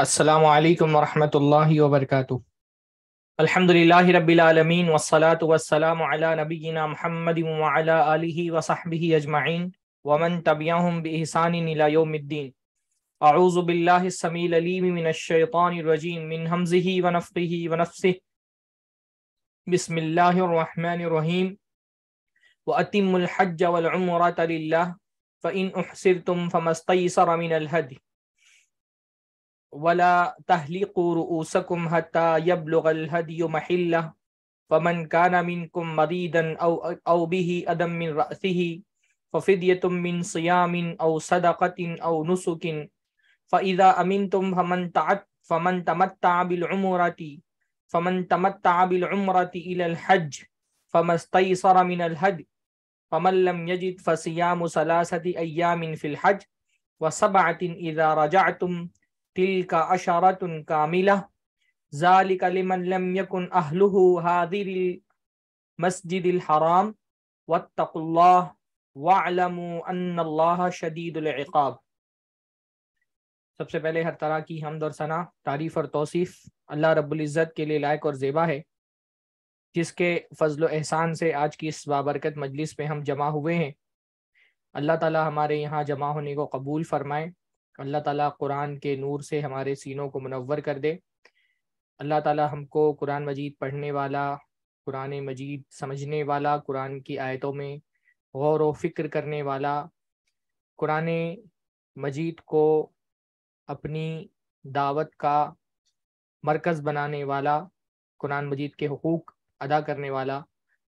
السلام عليكم ورحمة الله وبركاته الحمد لله رب العالمين والصلاة والسلام على نبينا محمد وعلى آله وصحبه أجمعين ومن تبعهم بإحسان إلى يوم الدين أعوذ بالله السميع العليم من الشيطان الرجيم من همزه ونفقه ونفسه بسم الله الرحمن الرحيم وأتم الحج والعمرة لله فإن أحسرتم فما استيسر من الهدي ولا تهلقوا رؤوسكم حتى يبلغ الهدي محله فمن كان منكم مريدا أو, أو به أدم من رأسه ففدية من صيام أو صدقة أو نسك فإذا أمنتم فمن تعت فمن تمتع بالعمرة فمن تمتع بالعمرة إلى الحج فما استيسر من الهدي فمن لم يجد فصيام ثلاثة أيام في الحج وسبعة إذا رجعتم तिल का अशारत कामिला ज़ालिका सबसे पहले हर तरह की हमद और सना तारीफ़ और तोसीफ़ अल्लाह रब्ज़त के लिए लायक और ज़ेबा है जिसके फ़जल एहसान से आज की इस बाबरकत मजलिस में हम जमा हुए हैं अल्लाह ताला हमारे यहाँ जमा होने को कबूल फ़रमाए अल्लाह ताला कुरान के नूर से हमारे सीनों को मुनवर कर दे अल्लाह ताला हमको कुरान मजीद पढ़ने वाला कुरान मजीद समझने वाला कुरान की आयतों में गौर व फिक्र करने वाला कुरान मजीद को अपनी दावत का मरकज़ बनाने वाला कुरान मजीद के हकूक़ अदा करने वाला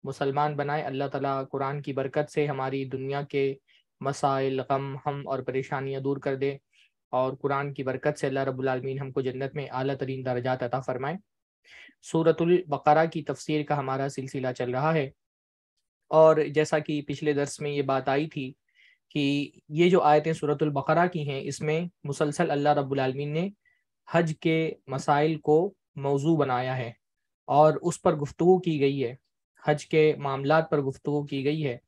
मुसलमान बनाए अल्लाह ताला कुरान की बरकत से हमारी दुनिया के मसाइल गम हम और परेशानियां दूर कर दे और कुरान की बरकत से अल्लाह रब्बुल आलमीन हमको जन्नत में अली तरीन दर्जात अता फरमाए सूरतुल बकरा की तफसीर का हमारा सिलसिला चल रहा है और जैसा कि पिछले दर्स में ये बात आई थी कि ये जो आयतें सूरतुल बकरा की हैं इसमें मुसलसल अल्लाह रब्बुल आलमीन ने हज के मसाइल को मौजू बनाया है और उस पर गुफ्तु की गई है हज के मामला पर गुफ्तु की गई है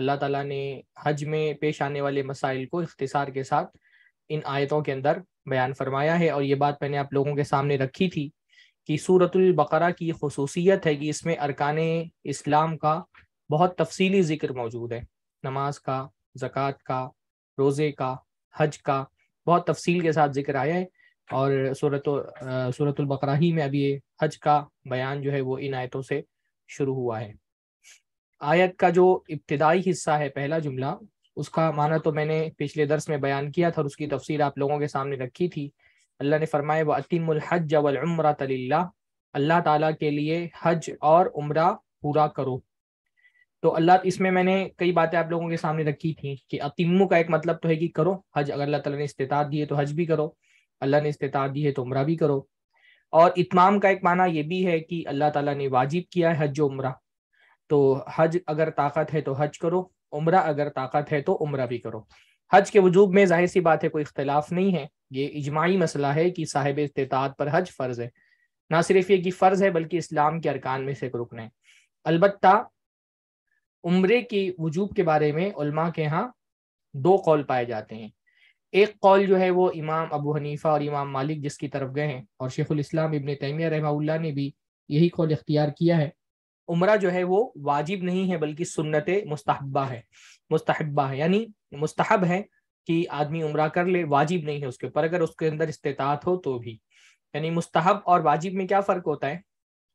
अल्लाह ताला ने हज में पेश आने वाले मसाइल को इख्तिसार के साथ इन आयतों के अंदर बयान फरमाया है और ये बात मैंने आप लोगों के सामने रखी थी कि सूरतुल बकरा की खसूसियत है कि इसमें अरकान इस्लाम का बहुत तफसी जिक्र मौजूद है नमाज का ज़क़़त का रोज़े का हज का बहुत तफसील के साथ जिक्र आया है और सूरत सूरतुल ही में अब ये हज का बयान जो है वो इन आयतों से शुरू हुआ है आयत का जो इब्तदाई हिस्सा है पहला जुमला उसका माना तो मैंने पिछले दर्स में बयान किया था और उसकी तफसीर आप लोगों के सामने रखी थी अल्लाह ने फरमाया वतिमहज वमरा तल्ला अल्लाह ताला के लिए हज और उम्र पूरा करो तो अल्लाह इसमें मैंने कई बातें आप लोगों के सामने रखी थी कि अतिमु का एक मतलब तो है कि करो हज अगर अल्लाह तला ने इस्तात दी है तो हज भी करो अल्लाह ने इस्तात दी है तो उम्र भी करो और इतमाम का एक माना यह भी है कि अल्लाह तला ने वाजिब किया है हज उम्र तो हज अगर ताकत है तो हज करो उम्र अगर ताकत है तो उम्र भी करो हज के वजूब में जाहिर सी बात है कोई इख्तलाफ नहीं है ये इजमाही मसला है कि साहिब इस्तात पर हज फ़र्ज है ना सिर्फ ये कि फ़र्ज है बल्कि इस्लाम के अरकान में से एक रुकन है अलबत् उम्र की वजूब के बारे में उलमा के यहाँ दो कौल पाए जाते हैं एक कौल जो है वो इमाम अबू हनीफा और इमाम मालिक जिसकी तरफ गए हैं और शेखुल इस्लाम इबन तैमिया रहमा ने भी यही कौल इख्तियार किया है उम्र जो है वो वाजिब नहीं है बल्कि सुन्नत मुस्तहबा है मुस्तहबा है यानी मुस्तहब है कि आदमी उम्र कर ले वाजिब नहीं है उसके ऊपर अगर उसके अंदर इस्तात हो तो भी यानी मुस्तहब और वाजिब में क्या फ़र्क होता है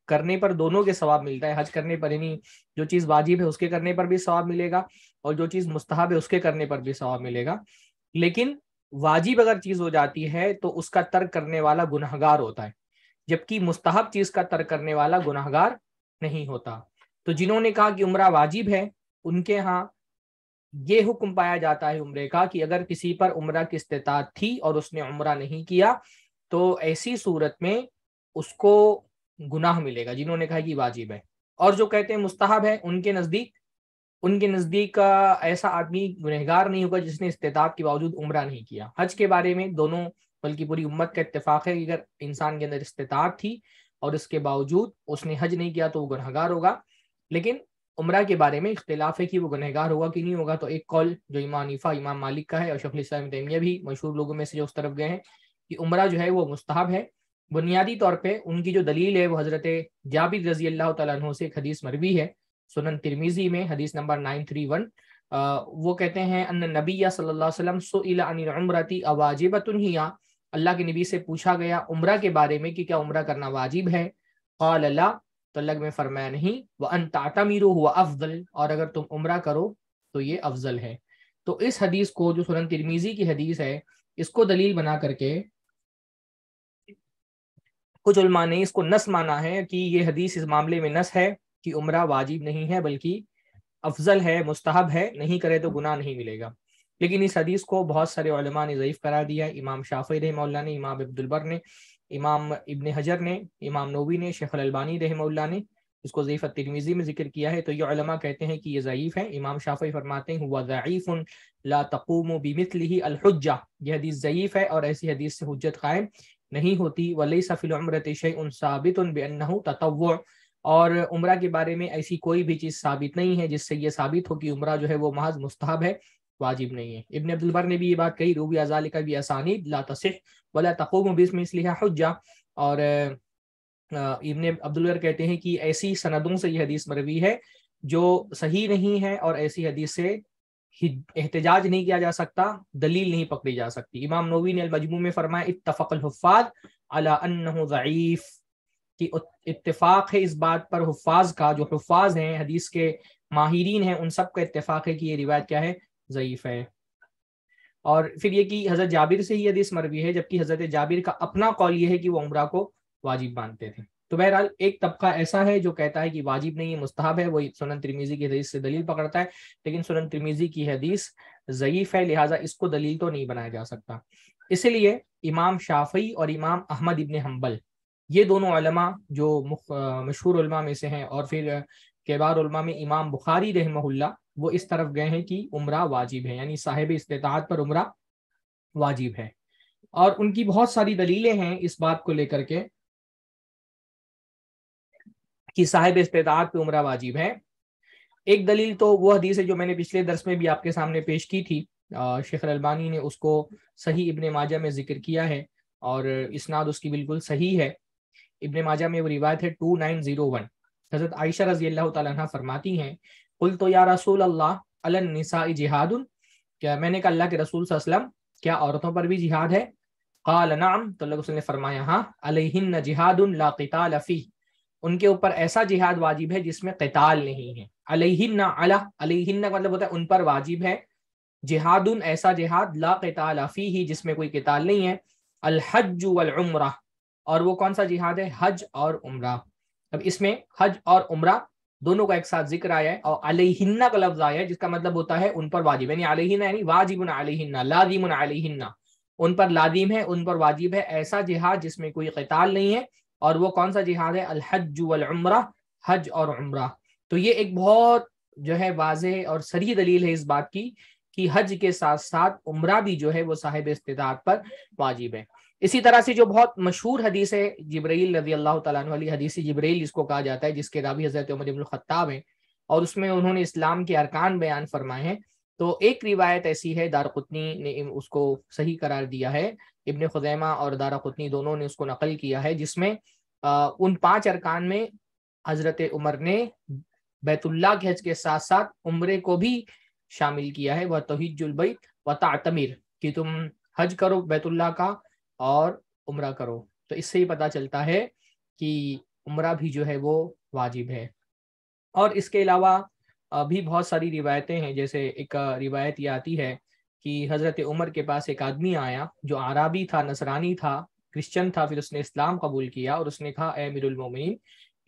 करने पर दोनों के सवाब मिलता है हज करने पर यानी जो चीज़ वाजिब है उसके करने पर भी सवाब मिलेगा और जो चीज़ मुस्तहब है उसके करने पर भी सवाब मिलेगा लेकिन वाजिब अगर चीज़ हो जाती है तो उसका तर्क करने वाला गुनहगार होता है जबकि मुस्तहब चीज़ का तर्क करने वाला गुनहगार नहीं होता तो जिन्होंने कहा कि उम्र वाजिब है उनके यहाँ ये हुक्म पाया जाता है उम्र का कि अगर किसी पर उम्र की इस्तात थी और उसने उम्र नहीं किया तो ऐसी सूरत में उसको गुनाह मिलेगा जिन्होंने कहा कि वाजिब है और जो कहते हैं मुस्ताहब है उनके नज़दीक उनके नज़दीक ऐसा आदमी गुनहगार नहीं होगा जिसने इस्तात के बावजूद उम्र नहीं किया हज के बारे में दोनों बल्कि पूरी उम्मत का इतफाक़ है कि अगर इंसान के अंदर इस्तात थी और इसके बावजूद उसने हज नहीं किया तो वो गुनहगार होगा लेकिन उम्र के बारे में इख्तलाफ है कि वो गुनहगार होगा कि नहीं होगा तो एक कॉल जो इमानीफा इमाम मालिक का है और शफल भी मशहूर लोगों में से जो उस तरफ गए हैं कि उम्र जो है वो मुस्ताब है बुनियादी तौर पर उनकी जो दलील है वो हज़रत जाबिद रजी अल्लाह तु से एक हदीस मरवी है सुनन तिरमीजी में हदीस नंबर नाइन थ्री वन वो कहते हैं अन नबी सल्लल्लाहु अलैहि वसल्लम सो इला अनिल अवाजिबतुन हिया अल्लाह के नबी से पूछा गया उम्र के बारे में कि क्या उम्र करना वाजिब है कौल अल्लाह तो अल्लाह में फरमाया नहीं वह अन ताटा मीरो हुआ अफजल और अगर तुम उम्र करो तो ये अफजल है तो इस हदीस को जो सुरन तिरमीजी की हदीस है इसको दलील बना करके कुछ उलमा ने इसको नस माना है कि ये हदीस इस मामले में नस है कि उम्र वाजिब नहीं है बल्कि अफजल है मुस्तहब है नहीं करे तो गुना नहीं मिलेगा लेकिन इस हदीस को बहुत सारे उलमा ने ज़यीफ़ करार दिया है इमाम शाफी रहमल्ला ने इमाम अब्दुलबर ने इमाम इबन हजर ने इमाम नोवी ने शेख अलबानी रहमल्ला ने इसको ज़यीफ़ तिरमिज़ी में जिक्र किया है तो ये उलमा कहते हैं कि ये ज़यीफ़ है इमाम शाफी फरमाते हैं हुआ ज़यीफ़ ला तकूम बिमितल ही अलहजा यह हदीस ज़यीफ़ है और ऐसी हदीस से हजत कायम नहीं होती वलई सफ़िल उम्रत शैन साबित तत्व और उम्र के बारे में ऐसी कोई भी चीज़ साबित नहीं है जिससे ये साबित हो कि उम्र जो है वो महज मुस्ताब है वाजिब नहीं है इबन अब्दुलबर ने भी ये बात कही रूबी अजाल का भी आसानी ला तसह वला तकूम बिस्म इसलिए हज्जा और इबन अब्दुलर कहते हैं कि ऐसी सनदों से यह हदीस मरवी है जो सही नहीं है और ऐसी हदीस से एहतजाज नहीं किया जा सकता दलील नहीं पकड़ी जा सकती इमाम नोवी ने अलमजमू में फरमाया इतफ़लहफाज अलाफ़ कि इतफाक़ है इस बात पर हफाज का जो हफाज हैं हदीस के माहरीन हैं उन सब का इतफाक़ है कि ये रिवायत क्या है ज़यीफ़ है और फिर ये कि हज़रत जाबिर से ही हदीस मरवी है जबकि हज़रत जाबिर का अपना कौल ये है कि वह उम्र को वाजिब मानते थे तो बहरहाल एक तबका ऐसा है जो कहता है कि वाजिब नहीं है मुस्ताहब है वही सुनन त्रिमीजी की हदीस से दलील पकड़ता है लेकिन सुनन त्रिमीजी की हदीस ज़यीफ़ है लिहाजा इसको दलील तो नहीं बनाया जा सकता इसलिए इमाम शाफी और इमाम अहमद इबन हम्बल ये दोनों अलमा जो मशहूर में से हैं और फिर केबार उलमा में इमाम बुखारी रहमहुल्ला वो इस तरफ गए हैं कि उम्र वाजिब है यानी साहिब इस्तात पर उम्र वाजिब है और उनकी बहुत सारी दलीलें हैं इस बात को लेकर के कि साहिब इस्तात पर उम्र वाजिब है एक दलील तो वो हदीस है जो मैंने पिछले दर्स में भी आपके सामने पेश की थी शेख अलबानी ने उसको सही इबन माजा में जिक्र किया है और इसनाद उसकी बिल्कुल सही है इबन माजा में वो रिवायत है टू नाइन जीरो वन हज़रत आयशा रजी अल्लाह फरमाती हैं कुल तो या रसूल अल्लाह अलनसाई जिहाद क्या मैंने कहा अल्लाह के रसूल वसलम क्या औरतों पर भी जिहाद है कल नाम तो ने फरमाया हाँ अलहन जिहाद लाफ़ी उनके ऊपर ऐसा जिहाद वाजिब है जिसमें कताल नहीं है अलहन अला अलहन का मतलब होता है उन पर वाजिब है जिहाद उन ऐसा जिहाद ला कताल अफी ही जिसमें कोई कताल नहीं है अलहज वल और वो कौन सा जिहाद है हज और उमरा अब इसमें हज और उमरा दोनों का एक साथ जिक्र आया है और अलहिन्ना का लफ्ज आया है जिसका मतलब होता है उन पर वाजिब यानी अलहिना यानी वाजिबन अलहिन्ना लाजिमन अलहिन्ना उन पर लाजिम है उन पर वाजिब है ऐसा जिहाद जिसमें कोई कताल नहीं है और वो कौन सा जिहाद है अलहज वलमरा हज और उम्र तो ये एक बहुत जो है वाज और सरी दलील है इस बात की कि हज के साथ साथ उम्र भी जो है वो साहिब इस्तात पर वाजिब है इसी तरह से जो बहुत मशहूर हदीस है जबरील रजी अल्लाह तली हदीस जबरील इसको कहा जाता है जिसके रावी हजरत उमर ख़त्ताब हैं और उसमें उन्होंने इस्लाम के अरकान बयान फरमाए हैं तो एक रिवायत ऐसी है दारकुतनी ने उसको सही करार दिया है इबन खुदैमा और दारकुतनी दोनों ने उसको नकल किया है जिसमें आ, उन पांच अरकान में हजरत उमर ने बैतुल्ला के हज के साथ साथ उम्र को भी शामिल किया है वह तोहिदुलबैत व तातमीर कि तुम हज करो बैतुल्ला का और उम्र करो तो इससे ही पता चलता है कि उम्र भी जो है वो वाजिब है और इसके अलावा भी बहुत सारी रिवायतें हैं जैसे एक रिवायत ये आती है कि हज़रत उमर के पास एक आदमी आया जो आराबी था नसरानी था क्रिश्चियन था फिर उसने इस्लाम कबूल किया और उसने कहा ए मिरमिन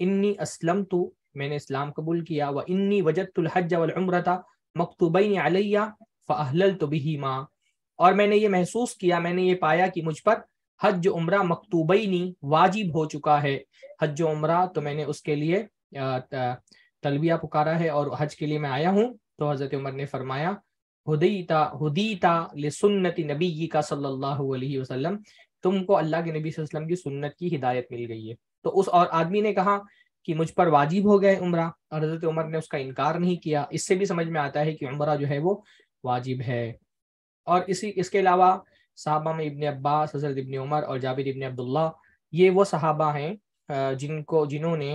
इन्नी असलम तो मैंने इस्लाम कबूल किया व इन्नी वजतुल हज वमर था मकतूबई अलैया अहल तो भी माँ और मैंने ये महसूस किया मैंने ये पाया कि मुझ पर हज उम्र मकतूबईनी वाजिब हो चुका है हज उम्र तो मैंने उसके लिए तलबिया पुकारा है और हज के लिए मैं आया हूँ तो हज़रत उमर ने फरमाया हदीता हदीता सुन्नति नबी का सल्लल्लाहु अलैहि वसल्लम तुमको अल्लाह के नबी वसल्लम की सुन्नत की हिदायत मिल गई है तो उस और आदमी ने कहा कि मुझ पर वाजिब हो गए उम्र और हज़रत उमर ने उसका इनकार नहीं किया इससे भी समझ में आता है कि उम्र जो है वो वाजिब है और इसी इसके अलावा साहबा में इबन अब्बास हजरत इबन उमर और जाबिर इबन अब्दुल्ला ये वो सहाबा हैं जिनको जिन्होंने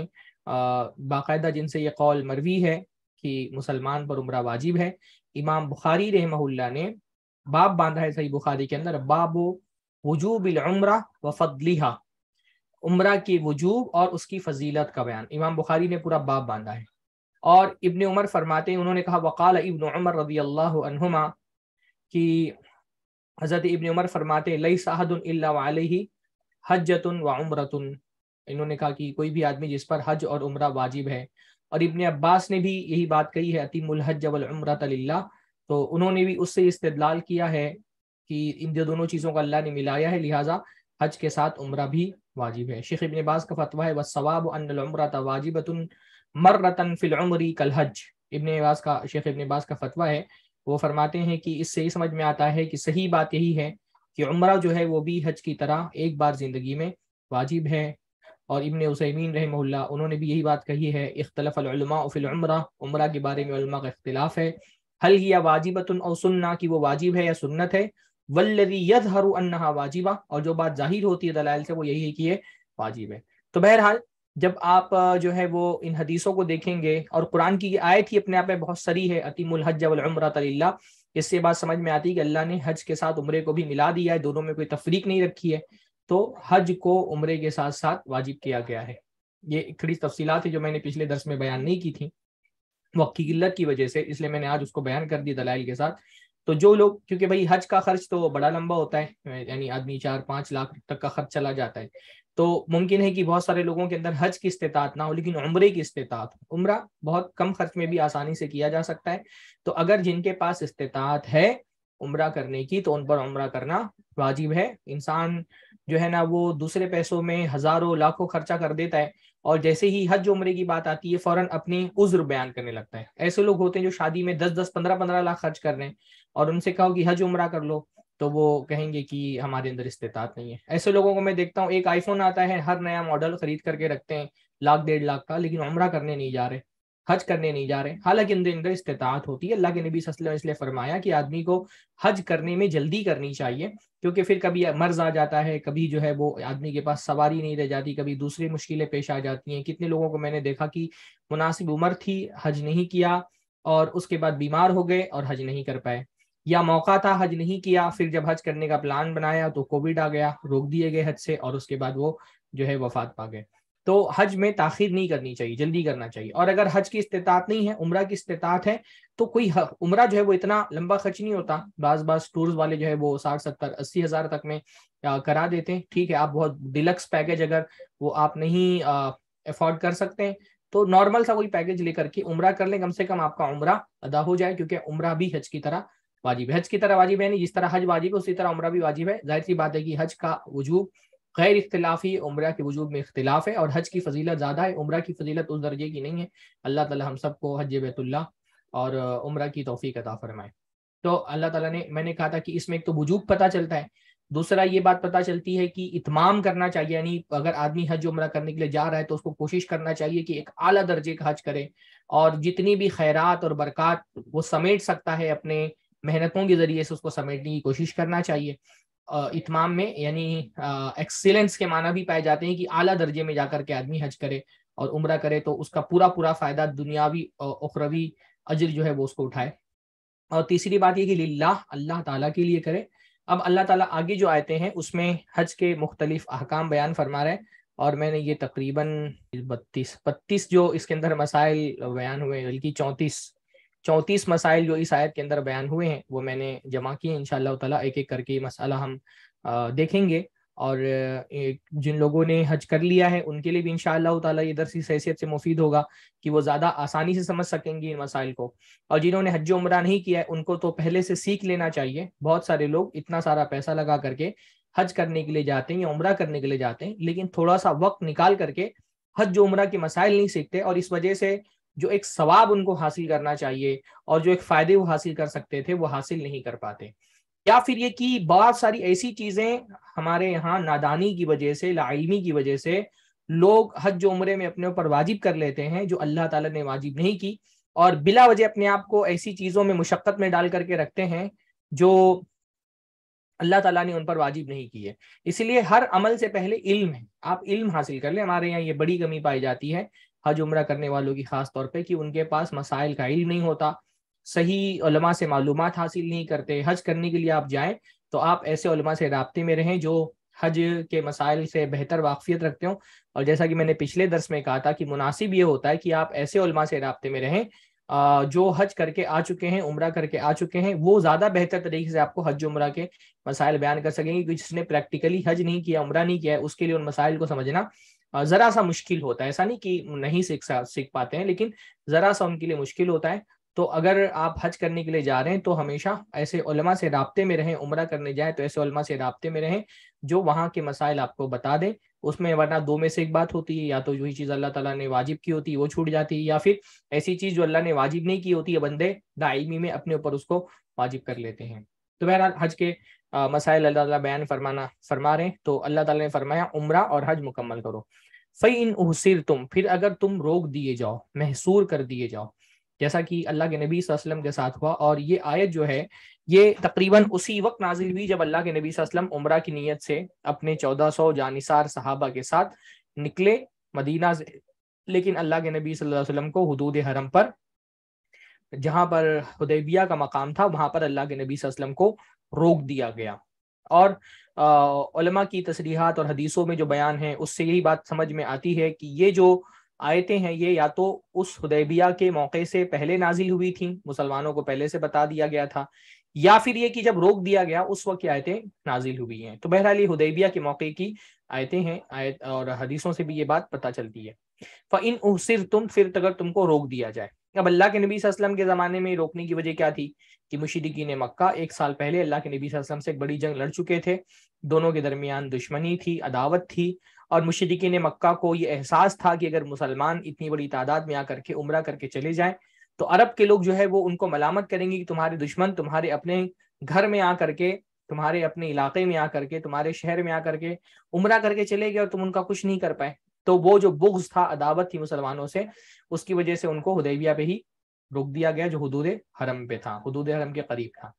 बाकायदा जिनसे ये कौल मरवी है कि मुसलमान पर उम्र वाजिब है इमाम बुखारी रहमहुल्ला ने बाब बांधा है सही बुखारी के अंदर बाबो वजूबिल उम्रा व फदलिहा की वजूब और उसकी फजीलत का बयान इमाम बुखारी ने पूरा बाब बांधा है और इबन उमर फरमाते हैं उन्होंने कहा वकाल इबन उमर रदी अल्लाह कि हज़रत इबन उमर फरमाते लई ही हजतुन व उम्रतुन इन्होंने कहा कि कोई भी आदमी जिस पर हज और उम्र वाजिब है और इबन अब्बास ने भी यही बात कही है अतिमुल हज वल उम्रत तो उन्होंने भी उससे इस्तलाल किया है कि इन दोनों चीज़ों को अल्लाह ने मिलाया है लिहाजा हज के साथ उम्र भी वाजिब है शेख इबन अब्बास का फतवा है व सवाब अनमरत वाजिबतन मर्रतन फिल उमरी कल हज इबन अब्बास का शेख इबन अब्बास का फतवा है वो फरमाते हैं कि इससे ये समझ में आता है कि सही बात यही है कि उम्र जो है वो भी हज की तरह एक बार ज़िंदगी में वाजिब है और इबन उसमीन रहमल्ला उन्होंने भी यही बात कही है इख्तलफ़लमा उम्र के बारे में का इख्तलाफ है हल या वाजिबत और सुनना कि वो वाजिब है या सुन्नत है वल्लरी यद हरु अन्ना वाजिबा और जो बात जाहिर होती है दलाल से वो यही है कि ये वाजिब है तो बहरहाल जब आप जो है वो इन हदीसों को देखेंगे और कुरान की आयत ही अपने आप में बहुत सरी है अतीमुल हज उम्र तला इससे बात समझ में आती है कि अल्लाह ने हज के साथ उम्र को भी मिला दिया है दोनों में कोई तफरीक नहीं रखी है तो हज को उम्र के साथ साथ वाजिब किया गया है ये खड़ी तफसीलात है जो मैंने पिछले दर्स में बयान नहीं की थी वक्त की किल्लत की वजह से इसलिए मैंने आज उसको बयान कर दिया दलाइल के साथ तो जो लोग क्योंकि भाई हज का खर्च तो बड़ा लंबा होता है यानी आदमी चार पाँच लाख तक का खर्च चला जाता है तो मुमकिन है कि बहुत सारे लोगों के अंदर हज की इस्तात ना हो लेकिन उम्र की इस्तात उम्र बहुत कम खर्च में भी आसानी से किया जा सकता है तो अगर जिनके पास इस्तात है उम्र करने की तो उन पर उम्र करना वाजिब है इंसान जो है ना वो दूसरे पैसों में हजारों लाखों खर्चा कर देता है और जैसे ही हज उम्र की बात आती है फौरन अपनी उज्र बयान करने लगता है ऐसे लोग होते हैं जो शादी में दस दस पंद्रह पंद्रह लाख खर्च कर रहे हैं और उनसे कहो कि हज उम्र कर लो तो वो कहेंगे कि हमारे अंदर इस्तात नहीं है ऐसे लोगों को मैं देखता हूँ एक आईफोन आता है हर नया मॉडल खरीद करके रखते हैं लाख डेढ़ लाख का लेकिन उम्र करने नहीं जा रहे हज करने नहीं जा रहे हालांकि इनके अंदर इस्तात होती है अल्लाह के नबी वसल्लम इसलिए फरमाया कि आदमी को हज करने में जल्दी करनी चाहिए क्योंकि फिर कभी मर्ज आ जाता है कभी जो है वो आदमी के पास सवारी नहीं रह जाती कभी दूसरी मुश्किलें पेश आ जाती हैं कितने लोगों को मैंने देखा कि मुनासिब उम्र थी हज नहीं किया और उसके बाद बीमार हो गए और हज नहीं कर पाए या मौका था हज नहीं किया फिर जब हज करने का प्लान बनाया तो कोविड आ गया रोक दिए गए हज से और उसके बाद वो जो है वफात पा गए तो हज में ताखिर नहीं करनी चाहिए जल्दी करना चाहिए और अगर हज की इस्तात नहीं है उम्र की इस्तात है तो कोई उम्र जो है वो इतना लंबा खर्च नहीं होता बाज बाज टूर्स वाले जो है वो साठ सत्तर अस्सी हजार तक में करा देते हैं ठीक है आप बहुत डिलक्स पैकेज अगर वो आप नहीं अफोर्ड कर सकते हैं तो नॉर्मल सा कोई पैकेज लेकर के उम्र कर लें कम से कम आपका उम्र अदा हो जाए क्योंकि उम्र भी हज की तरह वाजिब हज की तरह वाजिब है नहीं जिस तरह हज वाजिब है उसी तरह उम्र भी वाजिब है जाहिर सी बात है कि हज का वजूब गैर इख्तिलाफी उम्र के वजूब में इख्तिलाफ है और हज की फजीलत ज़्यादा है उम्र की फजीलत उस दर्जे की नहीं है अल्लाह ताला हम सबको हज बैतुल्ला और उम्र की तोफ़ी अदा फरमाए तो अल्लाह ताला ने मैंने कहा था कि इसमें एक तो वजूब पता चलता है दूसरा ये बात पता चलती है कि इतमाम करना चाहिए यानी अगर आदमी हज उम्र करने के लिए जा रहा है तो उसको कोशिश करना चाहिए कि एक अला दर्जे का हज करे और जितनी भी खैरात और बरक़ात वो समेट सकता है अपने मेहनतों के जरिए से उसको समेटने की कोशिश करना चाहिए इतमाम में यानी एक्सीलेंस के माना भी पाए जाते हैं कि आला दर्जे में जाकर के आदमी हज करे और उम्र करे तो उसका पूरा पूरा फायदा दुनियावी उखरवी अजर जो है वो उसको उठाए और तीसरी बात ये कि लाह अल्लाह ताला के लिए करे अब अल्लाह ताला आगे जो आते हैं उसमें हज के मुख्तलिफ अहकाम बयान फरमा रहे हैं और मैंने ये तकरीबन बत्तीस बत्तीस जो इसके अंदर मसाइल बयान हुए बल्कि चौंतीस चौंतीस मसाइल जो इस आयत के अंदर बयान हुए हैं वो मैंने जमा किए इन ताला एक एक करके मसाला हम देखेंगे और जिन लोगों ने हज कर लिया है उनके लिए भी इन ताला ये दरस हैसियत से मुफीद होगा कि वो ज़्यादा आसानी से समझ सकेंगे इन मसाइल को और जिन्होंने हज उम्र नहीं किया है उनको तो पहले से सीख लेना चाहिए बहुत सारे लोग इतना सारा पैसा लगा करके हज करने के लिए जाते हैं या उम्र करने के लिए जाते हैं लेकिन थोड़ा सा वक्त निकाल करके हज उम्र के मसाइल नहीं सीखते और इस वजह से जो एक सवाब उनको हासिल करना चाहिए और जो एक फायदे वो हासिल कर सकते थे वो हासिल नहीं कर पाते या फिर ये कि बहुत सारी ऐसी चीजें हमारे यहाँ नादानी की वजह से लाइमी की वजह से लोग हज उम्र में अपने ऊपर वाजिब कर लेते हैं जो अल्लाह ताला ने वाजिब नहीं की और बिला वजह अपने आप को ऐसी चीज़ों में मुशक्क़त में डाल करके रखते हैं जो अल्लाह ताला ने उन पर वाजिब नहीं की है इसलिए हर अमल से पहले इल्म है आप इल्म हासिल कर लें हमारे यहाँ ये बड़ी कमी पाई जाती है हज उम्र करने वालों की खास तौर पे कि उनके पास मसाइल का इल्म नहीं होता सही उलमा से मालूम हासिल नहीं करते हज करने के लिए आप जाएं तो आप ऐसे उलमा से रबते में रहें जो हज के मसाइल से बेहतर वाकफियत रखते हो और जैसा कि मैंने पिछले दर्स में कहा था कि मुनासिब ये होता है कि आप ऐसे उलमा से रबते में रहें जो हज करके आ चुके हैं उम्र करके आ चुके हैं वो ज़्यादा बेहतर तरीके से आपको हज उम्र के मसाइल बयान कर सकेंगे क्योंकि जिसने प्रैक्टिकली हज नहीं किया उम्र नहीं किया है उसके लिए उन मसाइल को समझना જરાસા મુશ્કિલ હોતા હૈસા નહીં કી નહીં سیک સાક પાતે હે લેકિન જરાસા ઓમ કે લિયે મુશ્કિલ હોતા હે તો અગર આપ હજ કરને કે લિયે જા રહે હે તો હમેશા એસે ઉલમા સે રાપતે મે રહે ઉમરા કરને જાય તો એસે ઉલમા સે રાપતે મે રહે જો વહા કે મસાઈલ આપકો બતા દે ઉસમે બતા દો મે સે એક બાત હોતી હે યા તો ઉહી ચીઝ અલ્લાહ તલા ની વાजिब કી હોતી વો છોડ જાતી યા ફિર એસી ચીઝ જો અલ્લાહ ને વાजिब નહીં કી હોતી એ બંદે દાઈમી મે અપને ઉપર ઉસકો વાजिब કર લેતે હે તો વહ હજ કે મસાઈલ અલ્લાહ તલા બયાન ફરમાના ફરમા રહે તો અલ્લાહ તલા ને ફરમાયા ઉમરા ઓર હજ મુકम्मल કરો फ़ई इन उहसिर तुम फिर अगर तुम रोक दिए जाओ महसूर कर दिए जाओ जैसा कि अल्लाह के नबी वसल्लम के साथ हुआ और ये आयत जो है ये तकरीबन उसी वक्त नाजिल हुई जब अल्लाह के नबी वसल्लम उम्र की नीयत से अपने 1400 जानिसार साहबा के साथ निकले मदीना से लेकिन अल्लाह के नबी सल्लल्लाहु अलैहि वसल्लम को हदूद हरम पर जहाँ पर हदेबिया का मकाम था वहाँ पर अल्लाह के नबी वसल्लम को रोक दिया गया और उलमा की तसरीहत और हदीसों में जो बयान है उससे यही बात समझ में आती है कि ये जो आयतें हैं ये या तो उस हदैबिया के मौके से पहले नाजिल हुई थी मुसलमानों को पहले से बता दिया गया था या फिर ये कि जब रोक दिया गया उस वक्त की आयतें नाजिल हुई हैं तो बहरहाल ये हदैबिया के मौके की आयतें हैं आयत और हदीसों से भी ये बात पता चलती है फ इन सिर तुम फिर अगर तुमको रोक दिया जाए अब अल्लाह के नबी वसल्लम के ज़माने में रोकने की वजह क्या थी कि मुशरकिन मक्का एक साल पहले अल्लाह के नबी वसल्लम से एक बड़ी जंग लड़ चुके थे दोनों के दरमियान दुश्मनी थी अदावत थी और मुशरकिन मक्का को ये एहसास था कि अगर मुसलमान इतनी बड़ी तादाद में आकर के उम्र करके चले जाएं तो अरब के लोग जो है वो उनको मलामत करेंगे कि तुम्हारे दुश्मन तुम्हारे अपने घर में आ करके तुम्हारे अपने इलाके में आकर के तुम्हारे शहर में आकर के उम्र करके चले गए और तुम उनका कुछ नहीं कर पाए तो वो जो बुग्स था अदावत थी मुसलमानों से उसकी वजह से उनको हुदैबिया पे ही रोक दिया गया जो हदूद हरम पे था हदूद हरम के करीब था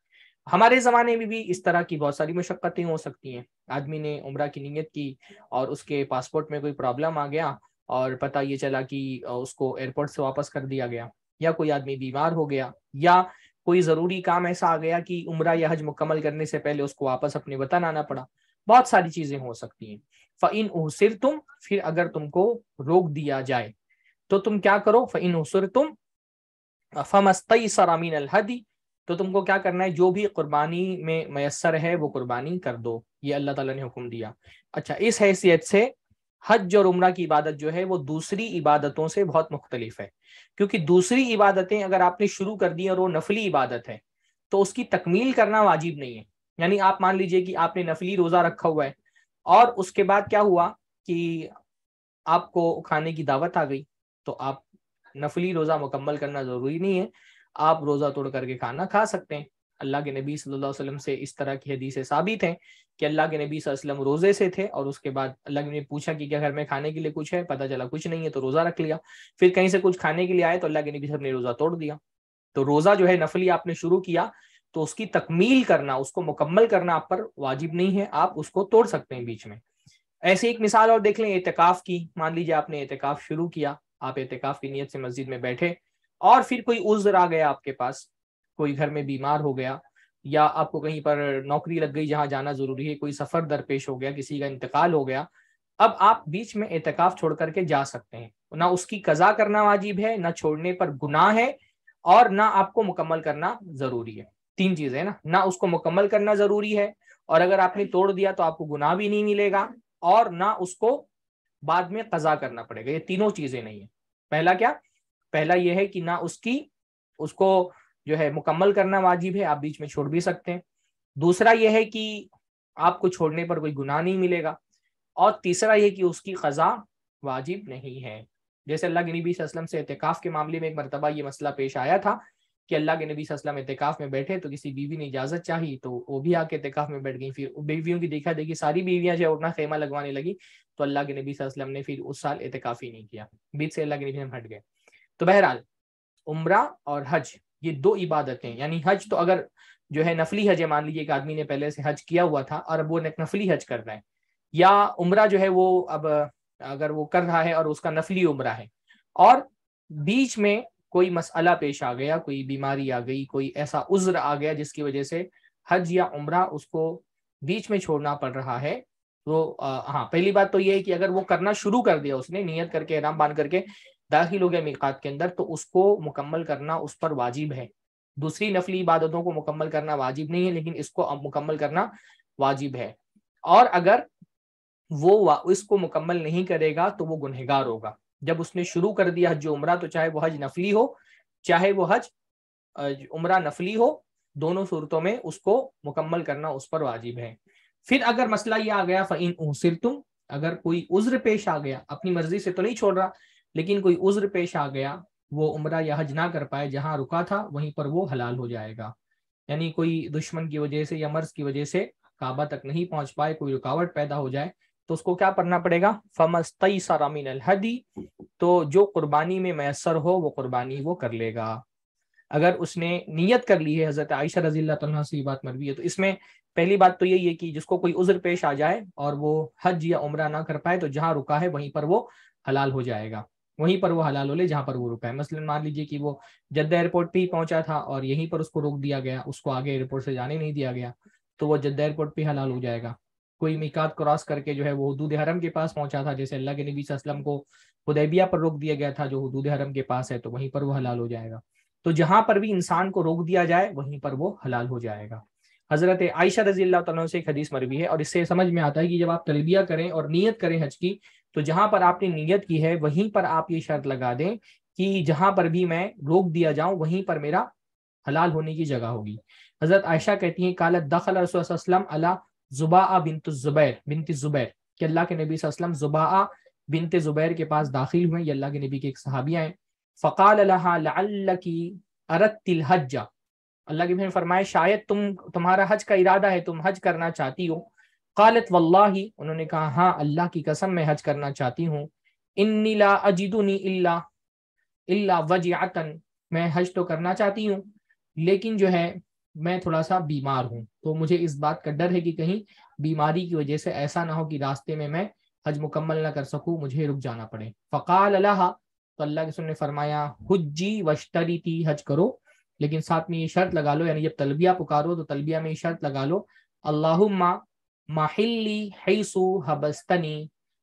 हमारे ज़माने में भी इस तरह की बहुत सारी मशक्क़तें हो सकती हैं आदमी ने उम्र की नीयत की और उसके पासपोर्ट में कोई प्रॉब्लम आ गया और पता ये चला कि उसको एयरपोर्ट से वापस कर दिया गया या कोई आदमी बीमार हो गया या कोई ज़रूरी काम ऐसा आ गया कि उम्र या हज मुकम्मल करने से पहले उसको वापस अपने वतन आना पड़ा बहुत सारी चीज़ें हो सकती हैं फ़िन उसिर तुम फिर अगर तुमको रोक दिया जाए तो तुम क्या करो फ उसर तुम फमस्तई सरामीन अलहदी तो तुमको क्या करना है जो भी कुर्बानी में मैसर है वो कुर्बानी कर दो ये अल्लाह ताला ने हुक्म दिया अच्छा इस हैसियत से हज और उम्र की इबादत जो है वो दूसरी इबादतों से बहुत मुख्तलिफ है क्योंकि दूसरी इबादतें अगर आपने शुरू कर दी और वो नफली इबादत है तो उसकी तकमील करना वाजिब नहीं है यानी आप मान लीजिए कि आपने नफली रोज़ा रखा हुआ है और उसके बाद क्या हुआ कि आपको खाने की दावत आ गई तो आप नफली रोजा मुकम्मल करना जरूरी नहीं है आप रोजा तोड़ करके खाना खा सकते हैं अल्लाह के नबी सल्लल्लाहु अलैहि वसल्लम से इस तरह की हदीसें साबित हैं कि अल्लाह के नबी वसल्लम रोजे से थे और उसके बाद अल्लाह ने पूछा कि क्या घर में खाने के लिए कुछ है पता चला कुछ नहीं है तो रोजा रख लिया फिर कहीं से कुछ खाने के लिए आए तो अल्लाह के नबी ने रोजा तोड़ दिया तो रोजा जो है नफली आपने शुरू किया तो उसकी तकमील करना उसको मुकम्मल करना आप पर वाजिब नहीं है आप उसको तोड़ सकते हैं बीच में ऐसे एक मिसाल और देख लें एहतिकाफ की मान लीजिए आपने एहतिकाफ शुरू किया आप एहतिकाफ की नीयत से मस्जिद में बैठे और फिर कोई उज्र आ गया आपके पास कोई घर में बीमार हो गया या आपको कहीं पर नौकरी लग गई जहां जाना जरूरी है कोई सफर दरपेश हो गया किसी का इंतकाल हो गया अब आप बीच में एहतिकाफ छोड़ करके जा सकते हैं ना उसकी कजा करना वाजिब है ना छोड़ने पर गुनाह है और ना आपको मुकम्मल करना जरूरी है तीन चीजें ना ना उसको मुकम्मल करना जरूरी है और अगर आपने तोड़ दिया तो आपको गुनाह भी नहीं मिलेगा और ना उसको बाद में कजा करना पड़ेगा ये तीनों चीजें नहीं है पहला क्या पहला ये है कि ना उसकी उसको जो है मुकम्मल करना वाजिब है आप बीच में छोड़ भी सकते हैं दूसरा यह है कि आपको छोड़ने पर कोई गुनाह नहीं मिलेगा और तीसरा यह कि उसकी कजा वाजिब नहीं है जैसे अल्लाह के नबी वसल्लम से एहतिकाफ के मामले में एक मरतबा ये मसला पेश आया था कि अल्लाह के नबी वसल्लम में बैठे तो किसी बीवी ने इजाजत चाही तो वो भी आके एहतिकाफ में बैठ गई फिर बीवियों की देखा देखी सारी बीवियां जो उठना खेमा लगवाने लगी तो अल्लाह के नबी वसल्लम ने फिर उस साल एहतिकाफ ही नहीं किया बीच से अल्लाह के नबी हट गए तो बहरहाल उम्र और हज ये दो इबादतें यानी हज तो अगर जो है नफली हज है मान लीजिए एक आदमी ने पहले से हज किया हुआ था और अब वो नफली हज कर रहा है या उम्र जो है वो अब अगर वो कर रहा है और उसका नफली उम्र है और बीच में कोई मसला पेश आ गया कोई बीमारी आ गई कोई ऐसा उज्र आ गया जिसकी वजह से हज या उम्र उसको बीच में छोड़ना पड़ रहा है तो आ, हाँ पहली बात तो ये है कि अगर वो करना शुरू कर दिया उसने नियत करके आराम बांध करके दाखिल हो गया मिकात के अंदर तो उसको मुकम्मल करना उस पर वाजिब है दूसरी नफली इबादतों को मुकम्मल करना वाजिब नहीं है लेकिन इसको मुकम्मल करना वाजिब है और अगर वो इसको मुकम्मल नहीं करेगा तो वो गुनहगार होगा जब उसने शुरू कर दिया हज उमरा तो चाहे वह हज नफली हो चाहे वह हज उमरा नफली हो दोनों सूरतों में उसको मुकम्मल करना उस पर वाजिब है फिर अगर मसला ये आ गया फ़ैन उसिर तुम अगर कोई उज्र पेश आ गया अपनी मर्जी से तो नहीं छोड़ रहा लेकिन कोई उज्र पेश आ गया वो उम्र या हज ना कर पाए जहाँ रुका था वहीं पर वो हलाल हो जाएगा यानी कोई दुश्मन की वजह से या मर्ज की वजह से काबा तक नहीं पहुंच पाए कोई रुकावट पैदा हो जाए तो उसको क्या पढ़ना पड़ेगा फमस्तई सरामिन अलहदी तो जो कुर्बानी में मैसर हो वो कुर्बानी वो कर लेगा अगर उसने नियत कर ली है हज़रत आयशा रजील से ये बात मरवी है तो इसमें पहली बात तो यही है कि जिसको कोई उज्र पेश आ जाए और वो हज या उम्र ना कर पाए तो जहाँ रुका है वहीं पर वो हलाल हो जाएगा वहीं पर वो हलाल हो ले जहाँ पर वो रुका है मसलन मान लीजिए कि वो जद्दा एयरपोर्ट पे ही पहुंचा था और यहीं पर उसको रोक दिया गया उसको आगे एयरपोर्ट से जाने नहीं दिया गया तो वो जद्दा एयरपोर्ट पे हलाल हो जाएगा कोई मिकात क्रॉस करके जो है वो हदूद हरम के पास पहुंचा था जैसे अल्लाह के नबी असलम को खुदैबिया पर रोक दिया गया था जो हदूद हरम के पास है तो वहीं पर वो हलाल हो जाएगा तो जहां पर भी इंसान को रोक दिया जाए वहीं पर वो हलाल हो जाएगा हजरत आयशा रजी से एक हदीस मरवी है और इससे समझ में आता है कि जब आप तलबिया करें और नीयत करें हज की तो जहां पर आपने नीयत की है वहीं पर आप ये शर्त लगा दें कि जहां पर भी मैं रोक दिया जाऊं वहीं पर मेरा हलाल होने की जगह होगी हजरत आयशा कहती है काला दखल रसोसम अला जुबाआ बिनत जुबैर बिनत जुबैर कि अल्लाह के नबी वसल्लम जुबाआ बिनत जुबैर के पास दाखिल हुए ये अल्लाह के नबी के एक सहाबिया हैं फ़काल की अरत तिलहजा अल्लाह की फरमाए शायद तुम तुम्हारा हज का इरादा है तुम हज करना चाहती हो कालत वल्ला उन्होंने कहा हाँ अल्लाह की कसम मैं हज करना चाहती हूँ इन्नी ला अजिदुनी इल्ला इल्ला वजआतन मैं हज तो करना चाहती हूँ लेकिन जो है मैं थोड़ा सा बीमार हूँ तो मुझे इस बात का डर है कि कहीं बीमारी की वजह से ऐसा ना हो कि रास्ते में मैं हज मुकम्मल ना कर सकूँ मुझे रुक जाना पड़े फ़काल अल्लाह तो अल्लाह के सुन ने फरमाया हज्जी वश्तरी थी हज करो लेकिन साथ में ये शर्त लगा लो यानी जब तलबिया पुकारो तो तलबिया में ये शर्त लगा लो अल्लाह माहिल्ली हैसु हबस्तनी